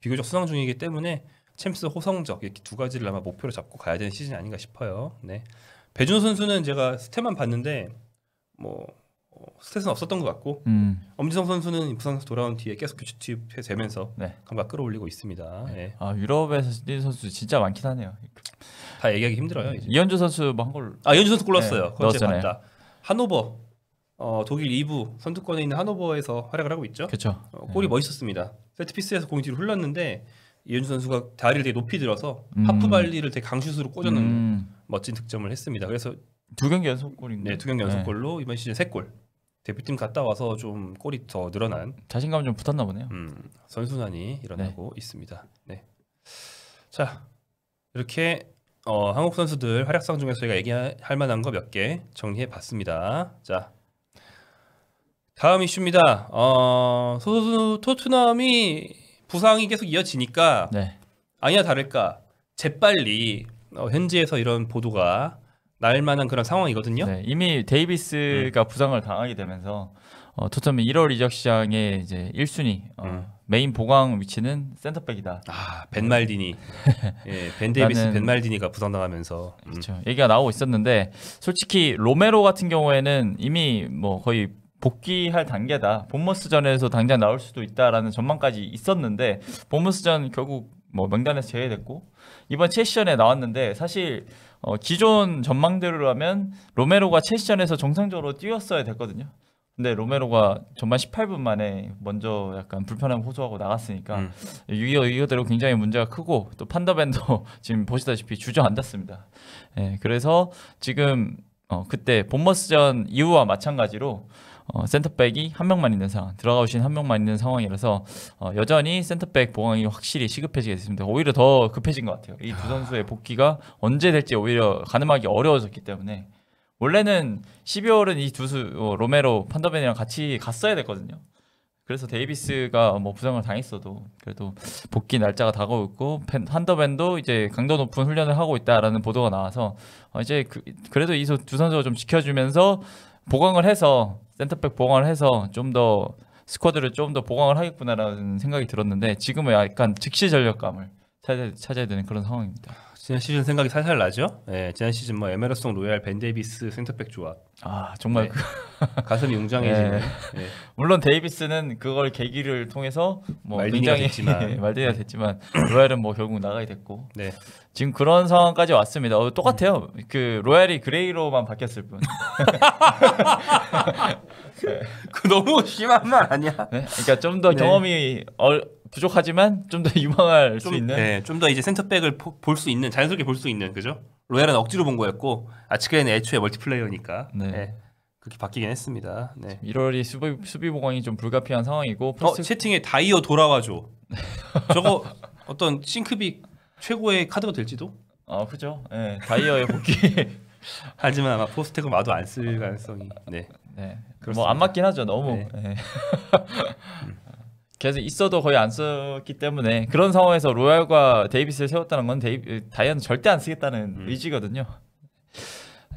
비교적 수상 중이기 때문에 챔스 호성적 이렇게 두 가지를 아마 목표로 잡고 가야 되는 시즌이 아닌가 싶어요. 네. 배준 선수는 제가 스탯만 봤는데 뭐 스탯은 없었던 것 같고 음. 엄지성 선수는 부상에서 돌아온 뒤에 계속 교체 투입되면서 네. 감각 끌어올리고 있습니다. 네. 네. 아 유럽에서 뛴 선수 진짜 많긴 하네요. 다 얘기하기 힘들어요. 이제. 이현주 선수 뭐한 골. 아 이현주 선수 골랐어요. 네, 넣었잖아요. 하노버 어, 독일 2부 선두권에 있는 하노버에서 활약을 하고 있죠. 그렇죠. 어, 네. 골이 멋있었습니다. 세트피스에서 공이 뒤로 흘렀는데 이현주 선수가 다리를 되게 높이 들어서 음. 하프 발리를 되게 강슛으로 꽂아놓는 음. 멋진 득점을 했습니다. 그래서 두 경기 연속골인데 네, 두 경기 네. 연속골로 이번 시즌 세 골. 대표팀 갔다 와서 좀 골이 더 늘어난 자신감 좀 붙었나 보네요. 음, 선순환이 일어나고 네. 있습니다. 네. 자 이렇게 어, 한국 선수들 활약상 중에서 저희가 얘기할 만한 거 몇 개 정리해 봤습니다. 자 다음 이슈입니다. 어, 소수 토트넘이 부상이 계속 이어지니까 네. 아니나 다를까 재빨리 어, 현지에서 이런 보도가 날 만한 그런 상황이거든요. 네, 이미 데이비스가 음. 부상을 당하게 되면서 어, 토트넘이 1월 이적 시장에 이제 1순위 어, 음. 메인 보강 위치는 센터백이다. 아 벤말디니, [laughs] 예, 벤 데이비스 벤말디니가 부상당하면서 음. 그렇죠. 얘기가 나오고 있었는데 솔직히 로메로 같은 경우에는 이미 뭐 거의 복귀할 단계다. 본머스전에서 당장 나올 수도 있다라는 전망까지 있었는데 본머스전 결국 뭐 명단에서 제외됐고 이번 첼시전에 나왔는데 사실 어, 기존 전망대로라면 로메로가 첼시전에서 정상적으로 뛰었어야 됐거든요. 근데 로메로가 전반 18분 만에 먼저 약간 불편함 호소하고 나갔으니까 음. 이거 이거대로 굉장히 문제가 크고 또 판더벤도 [laughs] 지금 보시다시피 주저앉았습니다. 예, 그래서 지금 어, 그때 본머스전 이후와 마찬가지로 어, 센터백이 한 명만 있는 상황, 들어가오신 한 명만 있는 상황이라서 어, 여전히 센터백 보강이 확실히 시급해지겠습니다. 오히려 더 급해진 것 같아요. 이 두 선수의 복귀가 언제 될지 오히려 가늠하기 어려워졌기 때문에 원래는 12월은 이 두수 어, 로메로 판더벤이랑 같이 갔어야 됐거든요. 그래서 데이비스가 뭐 부상을 당했어도 그래도 복귀 날짜가 다가오고 판더벤도 이제 강도 높은 훈련을 하고 있다라는 보도가 나와서 어, 이제 그, 래도 이 두 선수가 좀 지켜주면서 보강을 해서 센터백 보강을 해서 좀 더 스쿼드를 좀 더 보강을 하겠구나라는 생각이 들었는데 지금은 약간 즉시 전력감을 찾아야, 찾아야 되는 그런 상황입니다. 지난 시즌 생각이 살살 나죠? 예, 지난 시즌 뭐 에메르송 로얄 벤데이비스 센터백 조합. 아 정말 네. 그 [laughs] 가슴이 웅장해지는. 예. 예. 물론 데이비스는 그걸 계기를 통해서 뭐 말디니가 굉장히 [laughs] 예, 말디가 됐지만 로얄은 뭐 결국 나가게 됐고. 네. 지금 그런 상황까지 왔습니다. 어, 똑같아요. 그 로얄이 그레이로만 바뀌었을 뿐. [laughs] 그 너무 심한 말 아니야? 네? 그러니까 좀더 네. 경험이 얼 부족하지만 좀 더 [laughs] 유망할 좀, 네, 수 있는 네, 좀더 이제 센터백을 볼 수 있는 자연스럽게 볼 수 있는 그죠? 로얄은 억지로 본 거였고 아치크에는 애초에 멀티플레이어니까 네. 네. 그렇게 바뀌긴 했습니다. 네. 1월이 수비, 수비 보강이 좀 불가피한 상황이고 포스트... 어, 채팅에 다이어 돌아와줘. [laughs] 저거 어떤 싱크빅 최고의 카드가 될지도? 아 그죠. 네, 다이어의 복귀. [laughs] 하지만 아마 포스트가 마도 안 쓸 가능성이. 네. 네. 뭐 안 맞긴 하죠. 너무. 네. 네. 음. 계속 있어도 거의 안 썼기 때문에 그런 상황에서 로얄과 데이비스를 세웠다는 건 데이, 다이아는 절대 안 쓰겠다는 음. 의지거든요.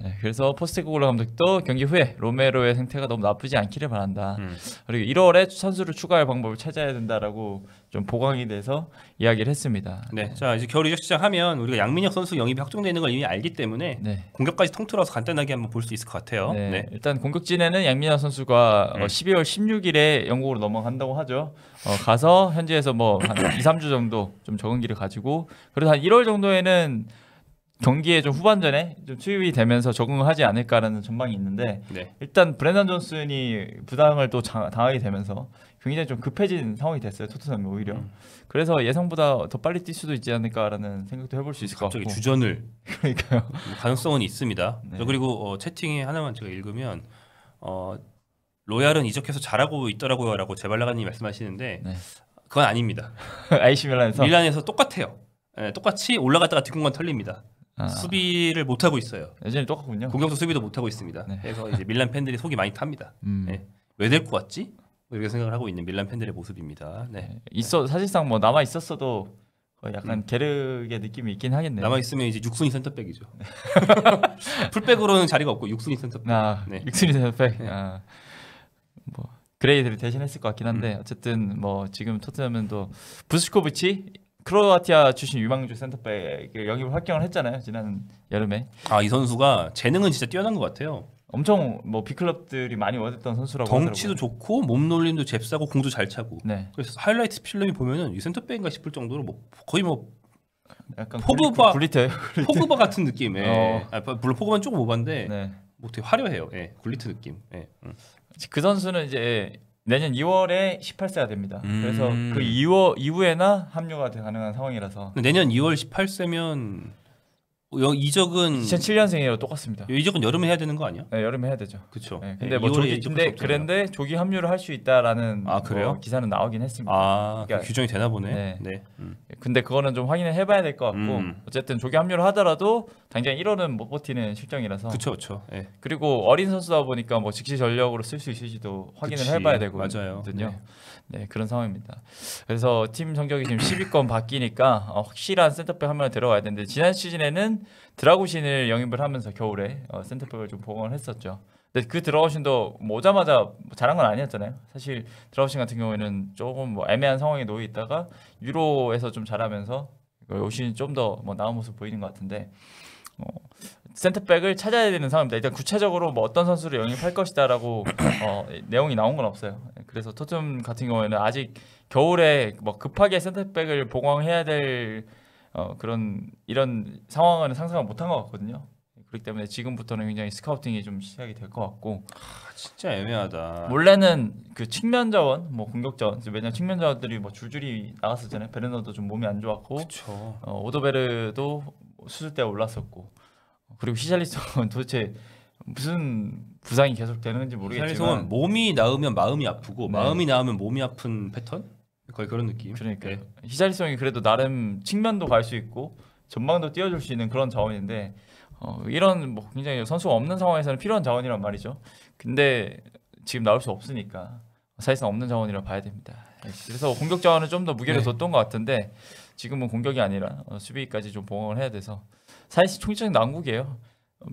네, 그래서 포스트코글로 감독도 경기 후에 로메로의 생태가 너무 나쁘지 않기를 바란다. 음. 그리고 1월에 선수를 추가할 방법을 찾아야 된다라고 좀 보강이 돼서 이야기를 했습니다. 네, 자 이제 겨울 이적 시작하면 우리가 양민혁 선수 영입이 확정되는 걸 이미 알기 때문에 네. 공격까지 통틀어서 간단하게 한번 볼 수 있을 것 같아요. 네, 네, 일단 공격진에는 양민혁 선수가 어, 음. 12월 16일에 영국으로 넘어간다고 하죠. 어, 가서 현지에서 뭐 한 2, 3주 정도 좀 적은 길을 가지고 그래서 한 1월 정도에는 경기에 좀 후반전에 좀 투입이 되면서 적응을 하지 않을까라는 전망이 있는데 네. 일단 브랜던 존슨이 부담을또 당하게 되면서 굉장히 좀 급해진 상황이 됐어요 토트넘이 오히려 음. 그래서 예상보다 더 빨리 뛸 수도 있지 않을까라는 생각도 해볼 수 있을 것 같고 주전을 [laughs] 그러니까요 음, 가능성은 있습니다 네. 그리고 어, 채팅에 하나만 제가 읽으면 어, 로얄은 이적해서 잘하고 있더라고요라고 제발라가님 이 말씀하시는데 네. 그건 아닙니다. [laughs] 아이 밀란에서 밀란에서 똑같아요. 네, 똑같이 올라갔다가 뒷공간 털립니다. 아. 수비를 못 하고 있어요. 예전에 똑같군요. 공격도 수비도 못 하고 있습니다. 네. 그래서 이제 밀란 팬들이 속이 많이 탑니다. 음. 네. 왜 데리고 지 뭐 이렇게 생각을 하고 있는 밀란 팬들의 모습입니다. 네. 네. 있어 사실상 뭐 남아 있었어도 약간 음. 게르의 느낌이 있긴 하겠네요. 남아 있으면 이제 육순이 센터백이죠. [laughs] [laughs] 풀백으로는 자리가 없고 육순이 센터백. 아, 네. 육순이 센터백. 네. 아. 뭐 그레이드를 대신했을 것 같긴 한데 음. 어쨌든 뭐 지금 토트넘은 또 부스코비치 크로아티아 출신 유망주 센터백 영입을 확정을 했잖아요 지난 여름에. 아 이 선수가 재능은 진짜 뛰어난 것 같아요. 엄청 뭐비클럽들이 많이 원했던 선수라고 덩치도 하더라고요. 좋고 몸놀림도 잽싸고 공도 잘 차고 네. 그래서 하이라이트 필름이 보면은 이 센터백인가 싶을 정도로 뭐 거의 뭐 약간 포그바 굴리트, 뭐 [laughs] 포그바 같은 느낌에 어. 아, 뭐 물론 포그바는 조금 봤는데 네. 뭐 되게 화려해요 예 굴리트 느낌 예. 음. 그 선수는 이제 내년 2월에 18세가 됩니다. 음. 그래서 그 2월 음. 이후에나 합류가 가능한 상황이라서 내년 2월 18세면 여, 이적은 2007년생이라 똑같습니다. 이적은 여름에 해야 되는 거 아니야? 네, 여름에 해야 되죠. 그렇죠. 네, 근데 뭐 조기 근데 그런데 조기 합류를 할 수 있다라는 아, 그래요? 뭐 기사는 나오긴 했습니다. 아, 그러니까, 규정이 되나 보네. 네. 네. 음. 예, 근데 그거는 좀 확인을 해봐야 될 것 같고 음. 어쨌든 조기 합류를 하더라도 당장 1월은 못 버티는 실정이라서. 그렇죠, 그 네. 그리고 어린 선수다 보니까 뭐 즉시 전력으로 쓸 수 있을지도 확인을 해봐야 되거 맞아요. 네. 네. 네 그런 상황입니다. 그래서 팀 성적이 지금 10위권 바뀌니까 어, 확실한 센터백 한 명을 들어가야 되는데 지난 시즌에는 드라구신을 영입을 하면서 겨울에 어, 센터백을 좀 보강을 했었죠. 근데 그 드라구신도 뭐 오자마자 잘한 건 아니었잖아요. 사실 드라구신 같은 경우에는 조금 뭐 애매한 상황에 놓여 있다가 유로에서 좀 잘하면서 올 시즌 좀더 뭐 나은 모습 보이는 것 같은데 어, 센터백을 찾아야 되는 상황입니다. 일단 구체적으로 뭐 어떤 선수를 영입할 것이다라고 [clears throat] 어, 내용이 나온 건 없어요. 그래서 토트넘 같은 경우에는 아직 겨울에 뭐 급하게 센터백을 보강해야 될 어, 그런 이런 상황은 상상을 못한 것 같거든요. 그렇기 때문에 지금부터는 굉장히 스카우팅이 좀 시작이 될 것 같고 아, 진짜 애매하다. 원래는 그 측면 자원, 뭐 공격 자원, 왜냐 측면 자원들이 뭐 줄줄이 나갔었잖아요. 베르너도 좀 몸이 안 좋았고, 어, 오도베르도 수술대 올랐었고. 그리고 히샬리송은 도대체 무슨 부상이 계속되는지 모르겠지만 히샬리송 몸이 나으면 마음이 아프고 네. 마음이 나으면 몸이 아픈 패턴? 거의 그런 느낌. 그러니까 네. 히샬리송이 그래도 나름 측면도 갈 수 있고 전망도 띄워줄 수 있는 그런 자원인데 어, 이런 뭐 굉장히 선수가 없는 상황에서는 필요한 자원이란 말이죠. 근데 지금 나올 수 없으니까 사실상 없는 자원이라 봐야 됩니다. 예, 그래서 공격 자원은 좀 더 무게를 네. 뒀던 것 같은데 지금은 공격이 아니라 어, 수비까지 좀 봉헌을 해야 돼서 사실 총기적인 난국이에요.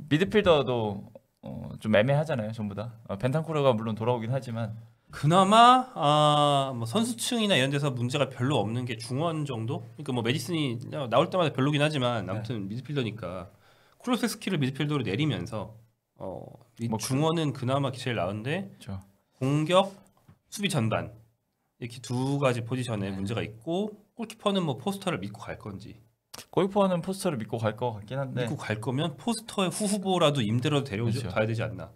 미드필더도 어, 좀 애매하잖아요, 전부 다. 어, 벤탄코르가 물론 돌아오긴 하지만 그나마 아, 뭐 선수층이나 이런 데서 문제가 별로 없는 게 중원 정도? 그러니까 뭐 메디슨이 나올 때마다 별로긴 하지만 네. 아무튼 네. 미드필더니까 쿨로세스키를 미드필더로 내리면서 어, 뭐 그 중원은 그나마 제일 나은데 그렇죠. 공격, 수비 전반 이렇게 두 가지 포지션에 네. 문제가 있고 골키퍼는 뭐 포스터를 믿고 갈 건지 골프하는 포스터를 믿고 갈 것 같긴 한데 믿고 갈 거면 포스터에 후후보라도 임대라도 데려오죠 그렇죠. 가야 되지 않나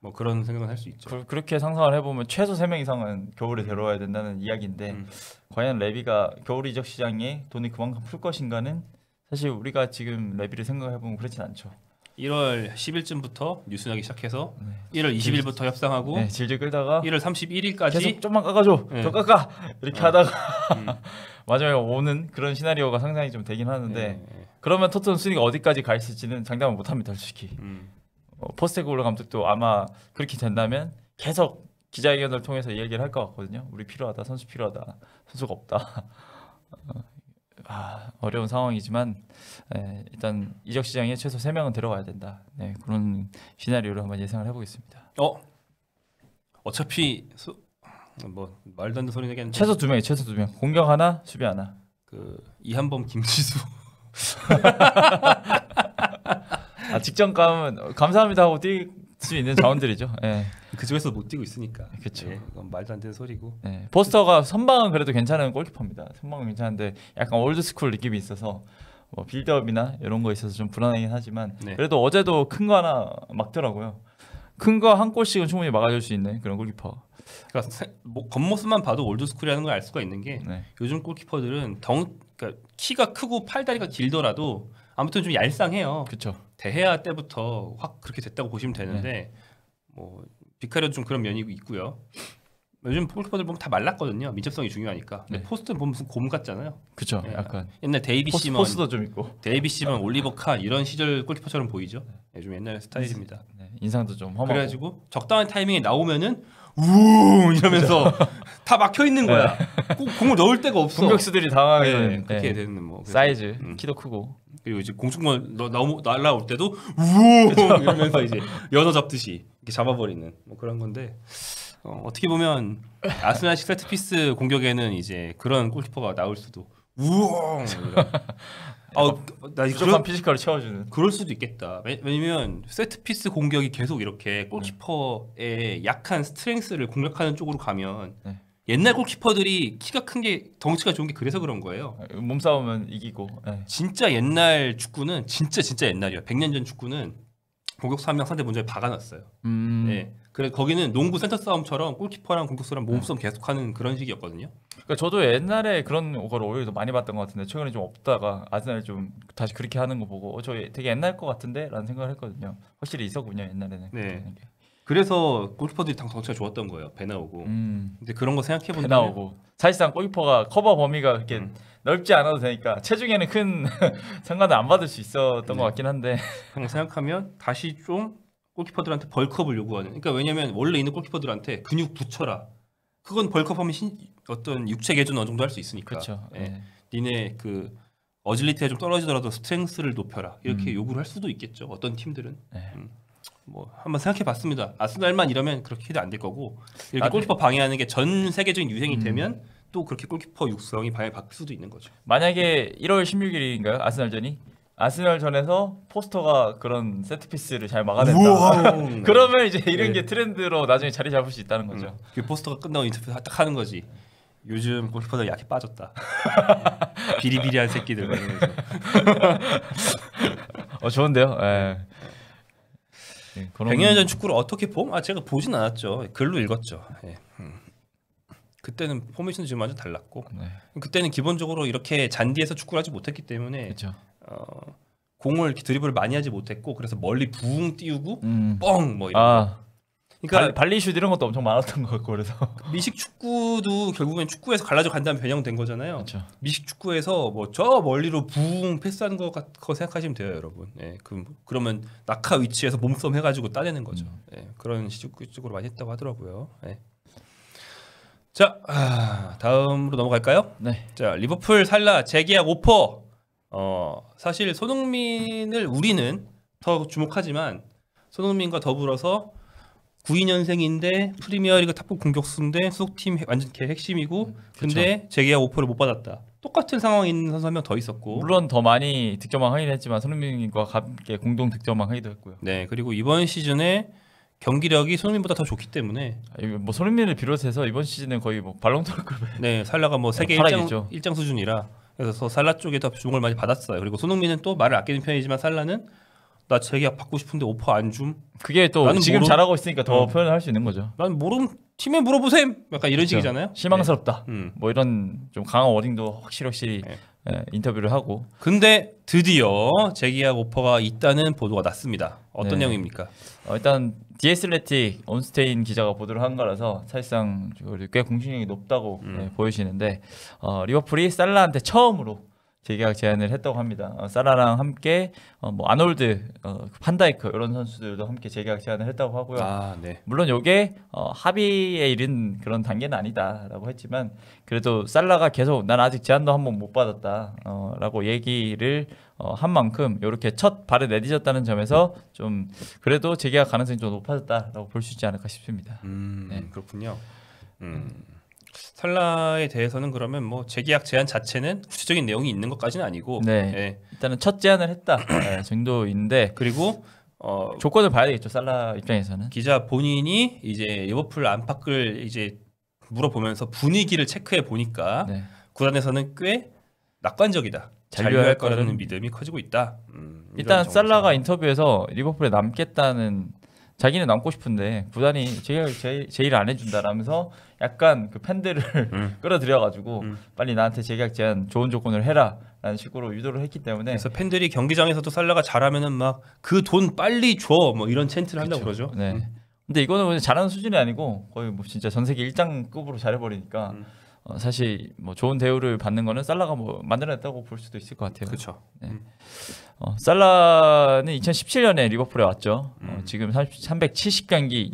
뭐 그런 생각은 할 수 있죠 그, 렇게 상상을 해보면 최소 3명 이상은 겨울에 음. 데려와야 된다는 이야기인데 음. 과연 레비가 겨울 이적 시장에 돈이 그만큼 풀 것인가는 사실 우리가 지금 레비를 생각해보면 그렇진 않죠 1월 10일쯤부터 뉴스 나기 시작해서 네. 1월 20일부터 질, 협상하고 네, 질질 끌다가 1월 31일까지 계속 좀만 깎아줘 네. 더 깎아 이렇게 어. 하다가 음. [laughs] 마지막에 오는 그런 시나리오가 상상이 좀 되긴 하는데 예, 그러면 토트넘 순위가 어디까지 갈 수 있을지는 장담을 못합니다 솔직히 음. 어, 포스테그글 감독도 아마 그렇게 된다면 계속 기자회견을 통해서 얘기를 할 것 같거든요 우리 필요하다 선수 필요하다 선수가 없다 어, 아, 어려운 상황이지만 에, 예, 일단 이적 시장에 최소 3명은 들어가야 된다 네, 그런 시나리오로 한번 예상을 해보겠습니다 어? 어차피 뭐 말도 안 되는 소리 얘기하는 최소 두 명이 최소 두 명. 공격 하나, 수비 하나. 그 이한범, 김지수. [laughs] 아 직전 감은 감사합니다 하고 뛸수 있는 자원들이죠. 예. 그 중에서 못 뛰고 있으니까. 그렇죠. 예, 그건 말도 안 되는 소리고. 예. 포스터가 선방은 그래도 괜찮은 골키퍼입니다. 선방은 괜찮은데 약간 올드 스쿨 느낌이 있어서 뭐 빌드업이나 이런 거 있어서 좀 불안하긴 하지만 네. 그래도 어제도 큰 거 하나 막더라고요. 큰 거 한 골씩은 충분히 막아줄 수 있는 그런 골키퍼. 그러니까 뭐, 겉모습만 봐도 올드스쿨이라는 걸 알 수가 있는 게 네. 요즘 골키퍼들은 덩 그러니까 키가 크고 팔다리가 길더라도 아무튼 좀 얄쌍해요. 그렇죠. 대해야 때부터 확 그렇게 됐다고 보시면 되는데 네. 뭐 비카리도 좀 그런 면이 있고요. 요즘 골키퍼들 보면 다 말랐거든요. 민첩성이 중요하니까. 네. 포스트 보면 무슨 곰 같잖아요. 그렇죠. 네. 약간 옛날 데이비 포스, 시먼 포스도 좀 있고. 데이비 시먼, 올리버 카 이런 시절 골키퍼처럼 보이죠. 요즘 네. 네, 옛날 스타일입니다. 네, 인상도 좀 험하고. 그래가지고 적당한 타이밍에 나오면은 우웅 이러면서 [laughs] 다 막혀 있는 거야. 네. 공을 넣을 데가 없어. 공격수들이 당황해. 네, 그렇게 네. 되는 뭐 사이즈, 음. 키도 크고 그리고 이제 공중만 너무 날라올 때도 우웅 [laughs] 이러면서 이제 연어 잡듯이 이렇게 잡아버리는 뭐 그런 건데 어, 어떻게 보면 아스날 식사트 피스 공격에는 이제 그런 골키퍼가 나올 수도 우웅 [laughs] 어, 나 부족한 피지컬을 채워주는. 그럴 수도 있겠다. 왜냐면 세트 피스 공격이 계속 이렇게 네. 골키퍼의 약한 스트렝스를 공략하는 쪽으로 가면 네. 옛날 골키퍼들이 키가 큰 게 덩치가 좋은 게 그래서 그런 거예요. 아, 몸싸움은 이기고. 네. 진짜 옛날 축구는 진짜 진짜 옛날이야. 100년 전 축구는 공격 3명 상대 먼저 박아놨어요. 음. 네. 그래 거기는 농구 센터 싸움처럼 골키퍼랑 공격수랑 몸싸움 계속하는 그런 식이었거든요. 그러니까 저도 옛날에 그런 걸 오히려 더 많이 봤던 것 같은데 최근에 좀 없다가 아스날 좀 다시 그렇게 하는 거 보고 어, 저 되게 옛날 것 같은데라는 생각을 했거든요. 확실히 있었군요 옛날에는. 네. 그래서 골키퍼들이 당 덩치가 좋았던 거예요. 배 나오고. 음. 근데 그런 거 생각해 보면 배 나오고. 사실상 골키퍼가 커버 범위가 그렇게 음. 넓지 않아도 되니까 체중에는 큰 [laughs] 상관을 안 받을 수 있었던 네. 것 같긴 한데. 생각하면 다시 좀 골키퍼들한테 벌크업을 요구하는. 그러니까 왜냐면 원래 있는 골키퍼들한테 근육 붙여라. 그건 벌크업하면 신, 어떤 육체 개조는 어느 정도 할 수 있으니까. 그렇죠. 예. 네. 니네 그 어질리티가 좀 떨어지더라도 스트렝스를 높여라. 이렇게 음. 요구를 할 수도 있겠죠. 어떤 팀들은. 네. 음. 뭐 한번 생각해 봤습니다. 아스날만 이러면 그렇게도 안 될 거고 이렇게 나 골키퍼 방해하는 게 전 세계적인 유행이 음. 되면 또 그렇게 골키퍼 육성이 방해받을 수도 있는 거죠. 만약에 1월 16일인가요? 아스날전이 아스날전에서 포스터가 그런 세트피스를 잘 막아낸다. [laughs] 그러면 이제 이런 네. 게 트렌드로 나중에 자리 잡을 수 있다는 거죠. 음. 그 포스터가 끝나고 인터뷰 딱 하는 거지. 요즘 골키퍼들 약해 빠졌다. [laughs] 비리비리한 새끼들. [laughs] 어 좋은데요. 예. 네, 100년 전 축구를 어떻게 봄? 아 제가 보진 않았죠. 글로 읽었죠. 예. 음. 그때는 포메이션도 지금 완전 달랐고 네. 그때는 기본적으로 이렇게 잔디에서 축구를 하지 못했기 때문에 그쵸. 어, 공을 드리블을 많이 하지 못했고 그래서 멀리 붕 띄우고 음. 뻥뭐 이런 아. 거. 그러니까 발리 슛 이런 것도 엄청 많았던 것 같고 그래서 [laughs] 미식 축구도 결국엔 축구에서 갈라져 간다면 변형된 거잖아요. 그렇죠. 미식 축구에서 뭐 저 멀리로 부웅 패스하는 것 같고 생각하시면 돼요, 여러분. 예, 그 뭐 그러면 낙하 위치에서 몸싸움 해가지고 따내는 거죠. 음. 예, 그런 식으로 많이 했다고 하더라고요. 예. 자 아, 다음으로 넘어갈까요? 네. 자 리버풀 살라 재계약 오퍼 어 사실 손흥민을 우리는 더 주목하지만 손흥민과 더불어서 92년생인데 프리미어리그 탑급 공격수인데 소속팀 완전 개 핵심이고 음, 근데 재계약 오퍼를 못 받았다. 똑같은 상황에 있는 선수 한 명 더 있었고 물론 더 많이 득점왕 하긴 했지만 손흥민과 함께 공동 득점왕 하기도 했고요. 네 그리고 이번 시즌에 경기력이 손흥민보다 더 좋기 때문에 아, 뭐 손흥민을 비롯해서 이번 시즌은 거의 뭐 발롱도르급에 네 살라가 뭐 세계 1장, 뭐 1장 수준이라 그래서 살라 쪽에 더 주목을 많이 받았어요. 그리고 손흥민은 또 말을 아끼는 편이지만 살라는 나 재계약 받고 싶은데 오퍼 안 줌. 그게 또 지금 모름... 잘하고 있으니까 더 어. 표현을 할 수 있는 거죠. 난 모름 팀에 물어보세요 약간 이런 그렇죠. 식이잖아요. 실망스럽다. 네. 음. 뭐 이런 좀 강한 워딩도 확실히 확실히 네. 예, 인터뷰를 하고. 근데 드디어 재계약 오퍼가 있다는 보도가 났습니다. 어떤 네. 내용입니까? 어, 일단 디에스레틱 온스테인 기자가 보도를 한 거라서 사실상 꽤 공신력이 높다고 음. 네, 보여지는데 어, 리버풀이 살라한테 처음으로 재계약 제안을 했다고 합니다. 어, 살라랑 함께 어, 뭐 아놀드, 어, 판다이크 이런 선수들도 함께 재계약 제안을 했다고 하고요. 아, 네. 물론 이게 어, 합의에 이른 그런 단계는 아니다라고 했지만 그래도 살라가 계속 난 아직 제안도 한 번 못 받았다라고 어, 얘기를 어, 한 만큼 이렇게 첫 발을 내디뎠다는 점에서 좀 그래도 재계약 가능성이 좀 높아졌다라고 볼 수 있지 않을까 싶습니다. 음, 네. 그렇군요. 음. 살라에 대해서는 그러면 뭐 재계약 제한 자체는 구체적인 내용이 있는 것까지는 아니고 네. 네. 일단은 첫 제안을 했다 네, 정도인데 그리고 어, 조건을 봐야 겠죠 살라 입장에서는 기자 본인이 이제 리버풀 안팎을 이제 물어보면서 분위기를 체크해 보니까 네. 구단에서는 꽤 낙관적이다. 잔류할 거라는 믿음이 커지고 있다. 음, 일단 살라가 인터뷰에서 리버풀에 남겠다는 자기는 남고 싶은데 구단이 제가 제일, 제일 안 해준다라면서 약간 그 팬들을 음. [laughs] 끌어들여가지고 음. 빨리 나한테 재계약 제한 좋은 조건을 해라. 라는 식으로 유도를 했기 때문에 그래서 팬들이 경기장에서도 살라가 잘하면은 막 그 돈 빨리 줘 뭐 이런 챈트를 한다고 그쵸. 그러죠. 네. 네. 근데 이거는 잘하는 수준이 아니고 거의 뭐 진짜 전 세계 일장급으로 잘해버리니까 음. 어, 사실 뭐 좋은 대우를 받는 거는 살라가 뭐 만들어냈다고 볼 수도 있을 것 같아요. 그렇죠. 네. 음. 어, 살라는 2017년에 리버풀에 왔죠. 어, 음. 지금 30, 370경기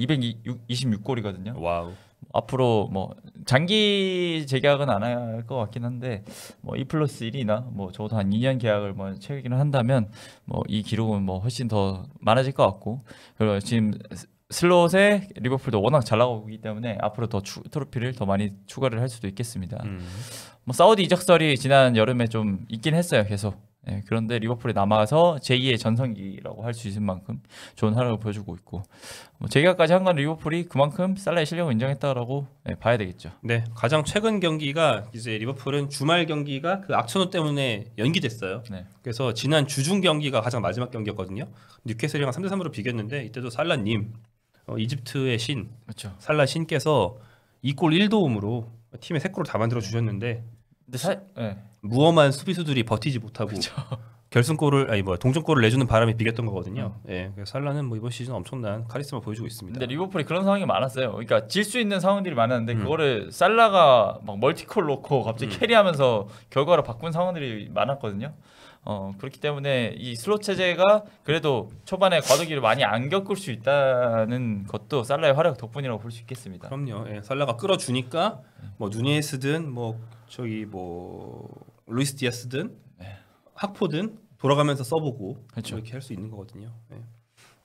226골이거든요. 와우. 앞으로 뭐 장기 재계약은 안할것 같긴 한데 뭐이 플러스 1이나 뭐 적어도 한 2년 계약을 뭐 채우기는 한다면 뭐 이 기록은 뭐 훨씬 더 많아질 것 같고 그리고 지금 슬롯에 리버풀도 워낙 잘 나오기 때문에 앞으로 더 추, 트로피를 더 많이 추가를 할 수도 있겠습니다. 음. 뭐 사우디 이적설이 지난 여름에 좀 있긴 했어요. 계속. 예, 그런데 리버풀이 남아서 제2의 전성기라고 할 수 있을 만큼 좋은 하락을 보여주고 있고 뭐제가까지한 건 리버풀이 그만큼 살라의 실력을 인정했다라고 예, 봐야 되겠죠. 네, 가장 최근 경기가 이제 리버풀은 주말 경기가 그 악천후 때문에 연기됐어요. 네. 그래서 지난 주중 경기가 가장 마지막 경기였거든요. 뉴캐슬이랑 3대 3으로 비겼는데 이때도 살라님 어, 이집트의 신 그렇죠. 살라 신께서 2골 1도움으로 팀의 3골을 다 만들어 주셨는데 근데 사... 네. 예. 무엄한 수비수들이 버티지 못하고 그렇죠. [laughs] 결승골을 아니 뭐 동점골을 내주는 바람에 비겼던 거거든요. 음. 예, 그래 살라는 뭐 이번 시즌 엄청난 카리스마 보여주고 있습니다. 근데 리버풀이 그런 상황이 많았어요. 그러니까 질 수 있는 상황들이 많았는데 음. 그거를 살라가 막 멀티콜 놓고 갑자기 음. 캐리하면서 결과로 바꾼 상황들이 많았거든요. 어, 그렇기 때문에 이 슬롯 체제가 그래도 초반에 과도기를 많이 안 겪을 수 있다는 것도 살라의 활약 덕분이라고 볼 수 있겠습니다. 그럼요. 예, 살라가 끌어주니까 뭐 누니에스든 뭐 저기 뭐 루이스 디아스든 네. 학포든 돌아가면서 써보고 그렇죠. 이렇게 할 수 있는 거거든요. 예.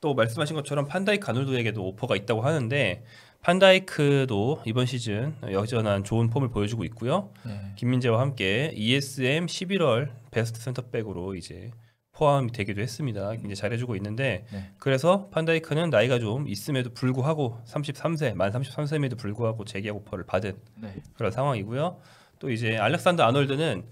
또 말씀하신 것처럼 판다이 가누드에게도 오퍼가 있다고 하는데 판다이크도 이번 시즌 여전한 좋은 폼을 보여주고 있고요. 네. 김민재와 함께 ESM 11월 베스트 센터백으로 이제 포함이 되기도 했습니다. 이제 잘해주고 있는데 네. 그래서 판다이크는 나이가 좀 있음에도 불구하고 33세 만 33세임에도 불구하고 재계약 오퍼를 받은 네. 그런 상황이고요. 또 이제 알렉산더 아놀드는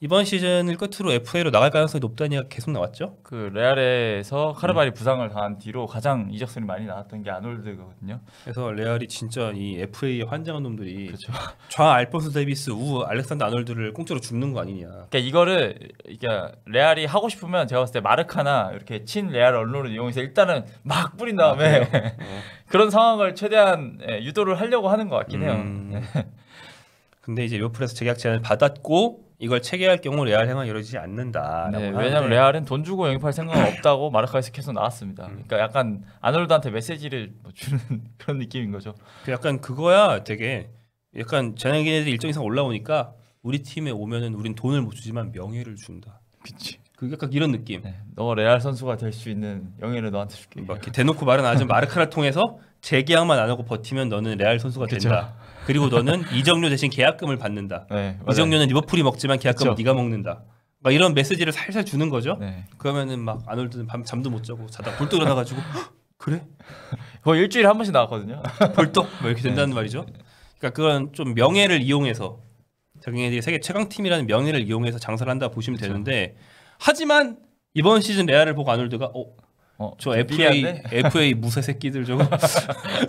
이번 시즌을 끝으로 FA로 나갈 가능성이 높다는 이기가 계속 나왔죠. 그 레알에서 카르발이 음. 부상을 당한 뒤로 가장 이적설이 많이 나왔던 게 아놀드거든요. 그래서 레알이 진짜 이 f a 환장한 놈들이 그렇죠. [laughs] 좌 알폰스 데비스, 우 알렉산더 아놀드를 공짜로 줍는 거 아니냐. 그러니까 이거를 그러니까 레알이 하고 싶으면 제가 봤을 때 마르카나 이렇게 친 레알 언론을 이용해서 일단은 막 뿌린 아, 다음에 아, 어. [laughs] 그런 상황을 최대한 예, 유도를 하려고 하는 것 같긴 해요. 음. 네. 근데 이제 리버풀에서 재계약 제안을 받았고 이걸 체결할 경우 레알 행은 이루어지지 않는다. 네, 왜냐하면 레알은 돈 주고 영입할 생각은 [laughs] 없다고 마르카에서 계속 나왔습니다. 음. 그러니까 약간 아놀드한테 메시지를 뭐 주는 [laughs] 그런 느낌인 거죠. 그 약간 그거야 되게 약간 전형기네들이 일정 이상 올라오니까 우리 팀에 오면은 우린 돈을 못 주지만 명예를 준다. 그치. 그 약간 이런 느낌. 네, 너 레알 선수가 될 수 있는 영예를 너한테 줄게. 막 대놓고 말은 아주 마르카를 통해서 재계약만 안 하고 버티면 너는 레알 선수가 된다. 그리고 너는 [laughs] 이정료 대신 계약금을 받는다. 네, 이정료는 리버풀이 먹지만 계약금은 그쵸. 네가 먹는다. 막 이런 메시지를 살살 주는 거죠. 네. 그러면은 막 아놀드는 밤 잠도 못 자고 자다 볼떡 일어나가지고 [laughs] 그래? 거의 일주일에 한 번씩 나왔거든요. 볼떡 [laughs] 뭐 이렇게 된다는 네. 말이죠. 그러니까 그건좀 명예를 이용해서 자기네들이 세계 최강 팀이라는 명예를 이용해서 장사를 한다 보시면 그쵸. 되는데 하지만 이번 시즌 레알을 보고 아놀드가 어 어, 저 FA FA 무쇠 새끼들 저거 [laughs]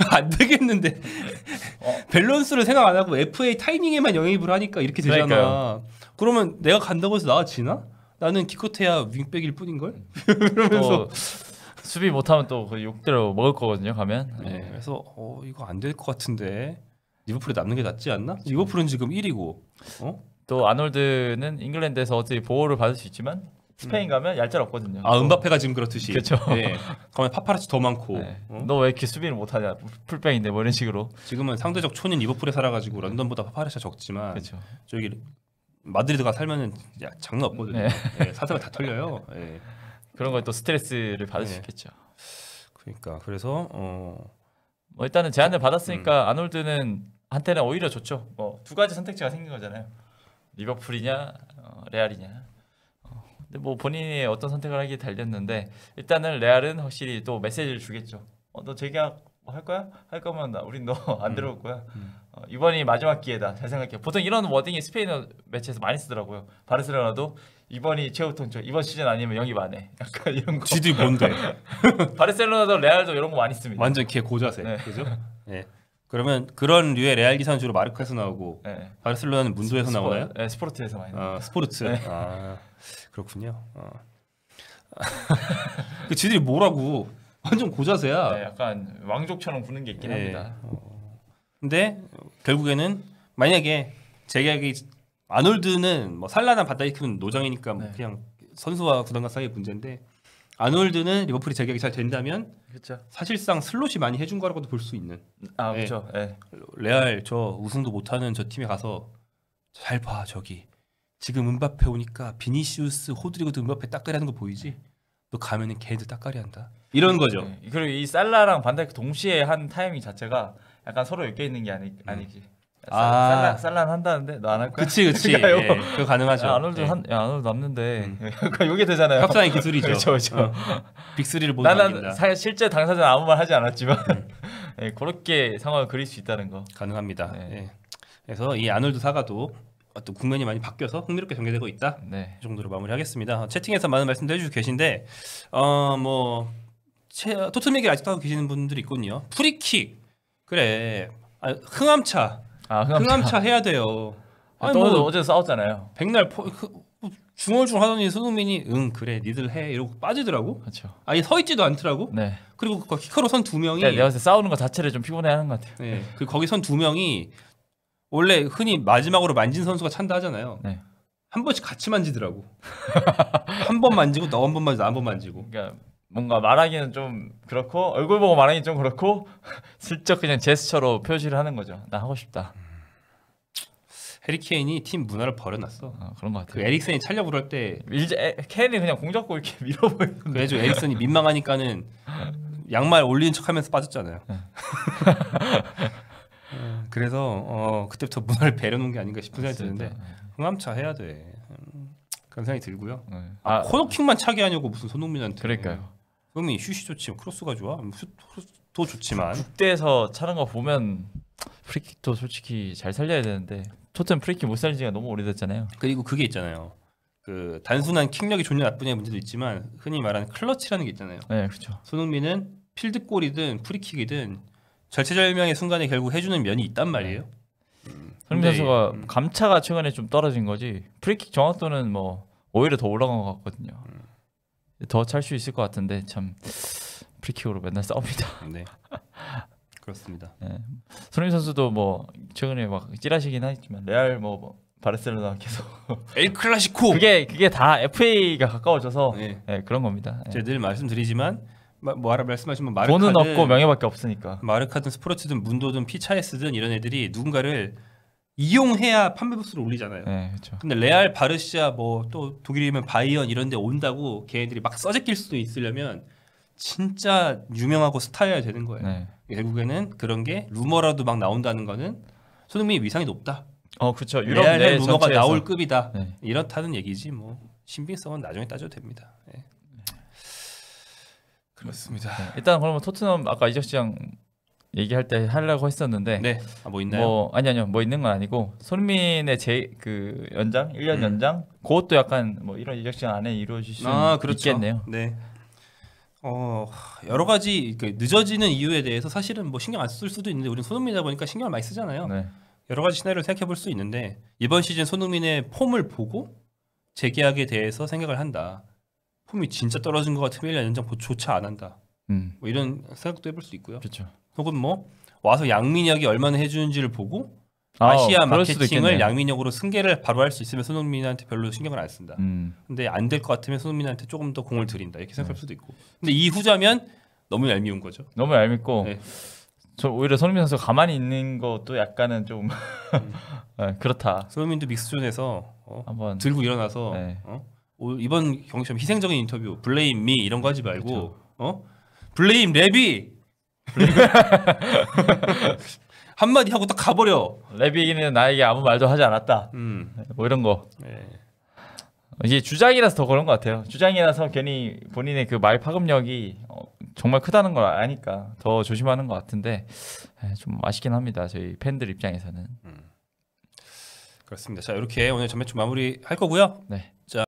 안 되겠는데 어. 밸런스를 생각 안 하고 FA 타이밍에만 영입을 하니까 이렇게 되잖아. 그러니까요. 그러면 내가 간다고 해서 나아지나? 나는 기껏해야 윙백일 뿐인 걸. [laughs] 그러면서 수비 못하면 또그 욕대로 먹을 거거든요. 가면. 어, 네, 그래서 어, 이거 안 될 것 같은데 리버풀에 남는 게 낫지 않나? 리버풀은 지금 1위고. 어? 또 아놀드는 잉글랜드에서 어떻게 보호를 받을 수 있지만 스페인 음. 가면 얄짤 없거든요. 아 은바페가 지금 그렇듯이. 그렇죠. 네. 예. 가면 파파라치 더 많고. 네. 어? 너왜 이렇게 수비를 못하냐? 풀백인데 뭐 이런 식으로. 지금은 상대적 초인 리버풀에 살아가지고 런던보다 파파라치가 적지만. 그렇죠. 저기 마드리드가 살면은 야, 장난 없거든요. 네. 네, 예, 사세가 다 털려요. 네. 그런 거또 스트레스를 받을 네. 수 있겠죠. 그러니까 그래서 어. 뭐 일단은 제안을 받았으니까 음. 아놀드는 한테는 오히려 좋죠. 뭐두 가지 선택지가 생긴 거잖아요. 리버풀이냐 어, 레알이냐. 뭐 본인이 어떤 선택을 하기 달렸는데 일단은 레알은 확실히 또 메시지를 주겠죠. 어, 너 재계약 뭐 할 거야? 할 거면 나 우린 너안 [laughs] 음. 들어올 거야. 음. 어, 이번이 마지막 기회다. 잘 생각해. 보통 이런 워딩이 스페인 매체에서 많이 쓰더라고요. 바르셀로나도 이번이 최후통조. 이번 시즌 아니면 영입 안 해. [laughs] 약간 이런 거. 지들 뭔데? [laughs] 바르셀로나도 레알도 이런 거 많이 씁니다. 완전 개 고자세. 네. 그죠? 네. 그러면 그런 류의 레알 기사는 주로 마르카에서 나오고 네. 바르셀로나는 문소에서 스포, 나오나요? 네, 스포르트에서 많이 나와요. 아, 스포르트. 네. 아, 그렇군요. 어. [laughs] 그 지들이 뭐라고 완전 고자세야. 네, 약간 왕족처럼 구는 게 있긴 네. 합니다. 어. 근데 결국에는 만약에 제계약이 아놀드는 뭐 살라나 바다이크는 노장이니까 뭐 네. 그냥 선수와 구단과 사이의 문제인데 아놀드는 리버풀이 재계약이 잘 된다면 그쵸. 사실상 슬롯이 많이 해준 거라고도 볼 수 있는. 아 그렇죠. 네. 레알 저 우승도 못하는 저 팀에 가서 잘 봐 저기 지금 은바페 오니까 비니시우스 호드리고도 은바페 딱가리하는 거 보이지? 너 가면은 걔도 딱가리한다. 이런 거죠. 네. 그리고 이 살라랑 반다 동시에 한 타이밍 자체가 약간 서로 엮여 있는 게 아니 아니지. 음. 아. 살란 한다는데 나안할거 그치 그치. [laughs] 예, 그 가능하죠. 아, 예. 야, 아놀 남는데. 약게 음. [laughs] 되잖아요. 협상의 기술이죠. 그렇죠, 그렇죠. 어. 빅3를 보는 나는 사실 실제 당사자는 아무 말 하지 않았지만 음. [laughs] 예, 그렇게 상황을 그릴 수 있다는 거. 가능합니다. 네. 예. 그래서 이 아놀드 사가도 또 국면이 많이 바뀌어서 흥미롭게 전개되고 있다. 네. 이 정도로 마무리하겠습니다. 어, 채팅에서 많은 말씀도 해주고 계신데 어뭐 토트넘 얘기 아직도 하고 계시는 분들이 있군요. 프리킥 그래 아, 흥암차 아, 흥암차. 해야 돼요. 아, 아니, 또 뭐, 어제 싸웠잖아요. 백날 포, 그, 뭐 중얼중 하더니 손흥민이 응 그래 니들 해 이러고 빠지더라고. 그렇죠. 아예 서 있지도 않더라고. 네. 그리고 그 키커로 선두 명이 네, 내가 싸우는 것 자체를 좀 피곤해하는 것 같아요. 네. 그 거기 선두 명이 원래 흔히 마지막으로 만진 선수가 찬다 하잖아요. 네. 한 번씩 같이 만지더라고. [laughs] 한 번 만지고 너 한 번 만지고 나한 번 만지고. 그러니까 뭔가 말하기는 좀 그렇고 얼굴 보고 말하기 좀 그렇고 [laughs] 슬쩍 그냥 제스처로 표시를 하는 거죠. 나 하고 싶다. 해리케인이 팀 문화를 버려놨어. 아, 그런 것 같아. 그 에릭슨이 찰려 고 그럴 때 이제 케인이 그냥 공 잡고 이렇게 [laughs] 밀어버리는. 그래죠. 에릭슨이 민망하니까는 양말 올리는 척하면서 빠졌잖아요. 네. [laughs] 어, 그래서 어, 그때부터 문화를 배려놓은 게 아닌가 싶은 생각이 드는데 네. 흥암차 해야 돼. 음, 그런 생각이 들고요. 네. 아, 아코너킹만 차게 하냐고 무슨 손흥민한테. 그러니까요. 그럼이 슛이 좋지 크로스가 좋아? 슛도 좋지만 국대에서 차는 거 보면 프리킥도 솔직히 잘 살려야 되는데 토트넘 프리킥 못 살린 지가 너무 오래됐잖아요. 그리고 그게 있잖아요. 그 단순한 킥력이 좋냐 나쁘냐의 문제도 있지만 흔히 말하는 클러치라는 게 있잖아요. 네, 그렇죠. 손흥민은 필드골이든 프리킥이든 절체절명의 순간에 결국 해주는 면이 있단 말이에요. 네. 음, 손흥민 선수가 음. 감차가 최근에 좀 떨어진 거지 프리킥 정확도는 뭐 오히려 더 올라간 것 같거든요. 음. 더찰수 있을 것 같은데 참 프리킥으로 맨날 싸웁니다. [laughs] 네. 그렇습니다. 네. 손흥민 선수도 뭐 최근에 막 찌라시긴 하지만 레알 뭐, 뭐 바르셀로나 계속 [laughs] 엘 클라시코 그게 그게 다 FA가 가까워져서 네. 네, 그런 겁니다. 네. 제가 늘 말씀드리지만 뭐 알아 말씀하시면 뭐 마르카든 돈은 없고 명예밖에 없으니까 마르카든 스포츠든 문도든 피차에스든 이런 애들이 누군가를 이용해야 판매 부수를 올리잖아요. 네, 그렇죠. 근데 레알, 바르시아 뭐 또 독일이면 바이언 이런 데 온다고 걔네들이 막 써제낄 수도 있으려면 진짜 유명하고 스타여야 되는 거예요. 네. 결국에는 그런 게 루머라도 막 나온다는 거는 손흥민의 위상이 높다. 어, 그렇죠. 유럽 내 루머가 전체에서. 나올 급이다. 네. 이렇다는 얘기지 뭐 신빙성은 나중에 따져도 됩니다. 예. 네. 그렇습니다. 네. 일단 그러면 토트넘 아까 이적 시장 얘기할 때 하려고 했었는데 네. 아, 뭐 있나요? 뭐 아니 아니요. 뭐 있는 건 아니고 손민의 제 그 연장 1년 음. 연장 그것도 약간 뭐 이런 이적시간 안에 이루어질 수 아, 그렇죠. 있겠네요. 네. 어 여러 가지 그 늦어지는 이유에 대해서 사실은 뭐 신경 안 쓸 수도 있는데 우리는 손흥민이다 보니까 신경을 많이 쓰잖아요. 네. 여러 가지 시나리오를 생각해 볼 수 있는데 이번 시즌 손흥민의 폼을 보고 재계약에 대해서 생각을 한다. 폼이 진짜 떨어진 것 같으면 1년 연장 조차 안 한다. 음. 뭐 이런 생각도 해볼 수 있고요. 그렇죠. 혹은 뭐 와서 양민혁이 얼마나 해주는지를 보고 아시아 아, 마케팅을 양민혁으로 승계를 바로 할 수 있으면 손흥민한테 별로 신경을 안 쓴다. 음. 근데 안 될 것 같으면 손흥민한테 조금 더 공을 들인다 이렇게 생각할 네. 수도 있고. 근데 이 후자면 너무 얄미운 거죠. 너무 얄밉고 네. 저 오히려 손흥민 선수 가만히 있는 것도 약간은 좀 음. [laughs] 네, 그렇다. 손흥민도 믹스존에서 어, 한번 들고 일어나서 네. 어? 이번 경기처럼 희생적인 인터뷰 블레임 미 이런 거 하지 말고 그렇죠. 어 블레임 레비 [laughs] 한마디 하고 딱 가버려. 레비기는 나에게 아무 말도 하지 않았다. 음. 뭐 이런 거. 네. 예. 이게 주장이라서 더 그런 것 같아요. 주장이라서 괜히 본인의 그 말 파급력이 어, 정말 크다는 걸 아니까 더 조심하는 것 같은데 예, 좀 아쉽긴 합니다. 저희 팬들 입장에서는. 음. 그렇습니다. 자 이렇게 오늘 전매축 마무리 할 거고요. 네.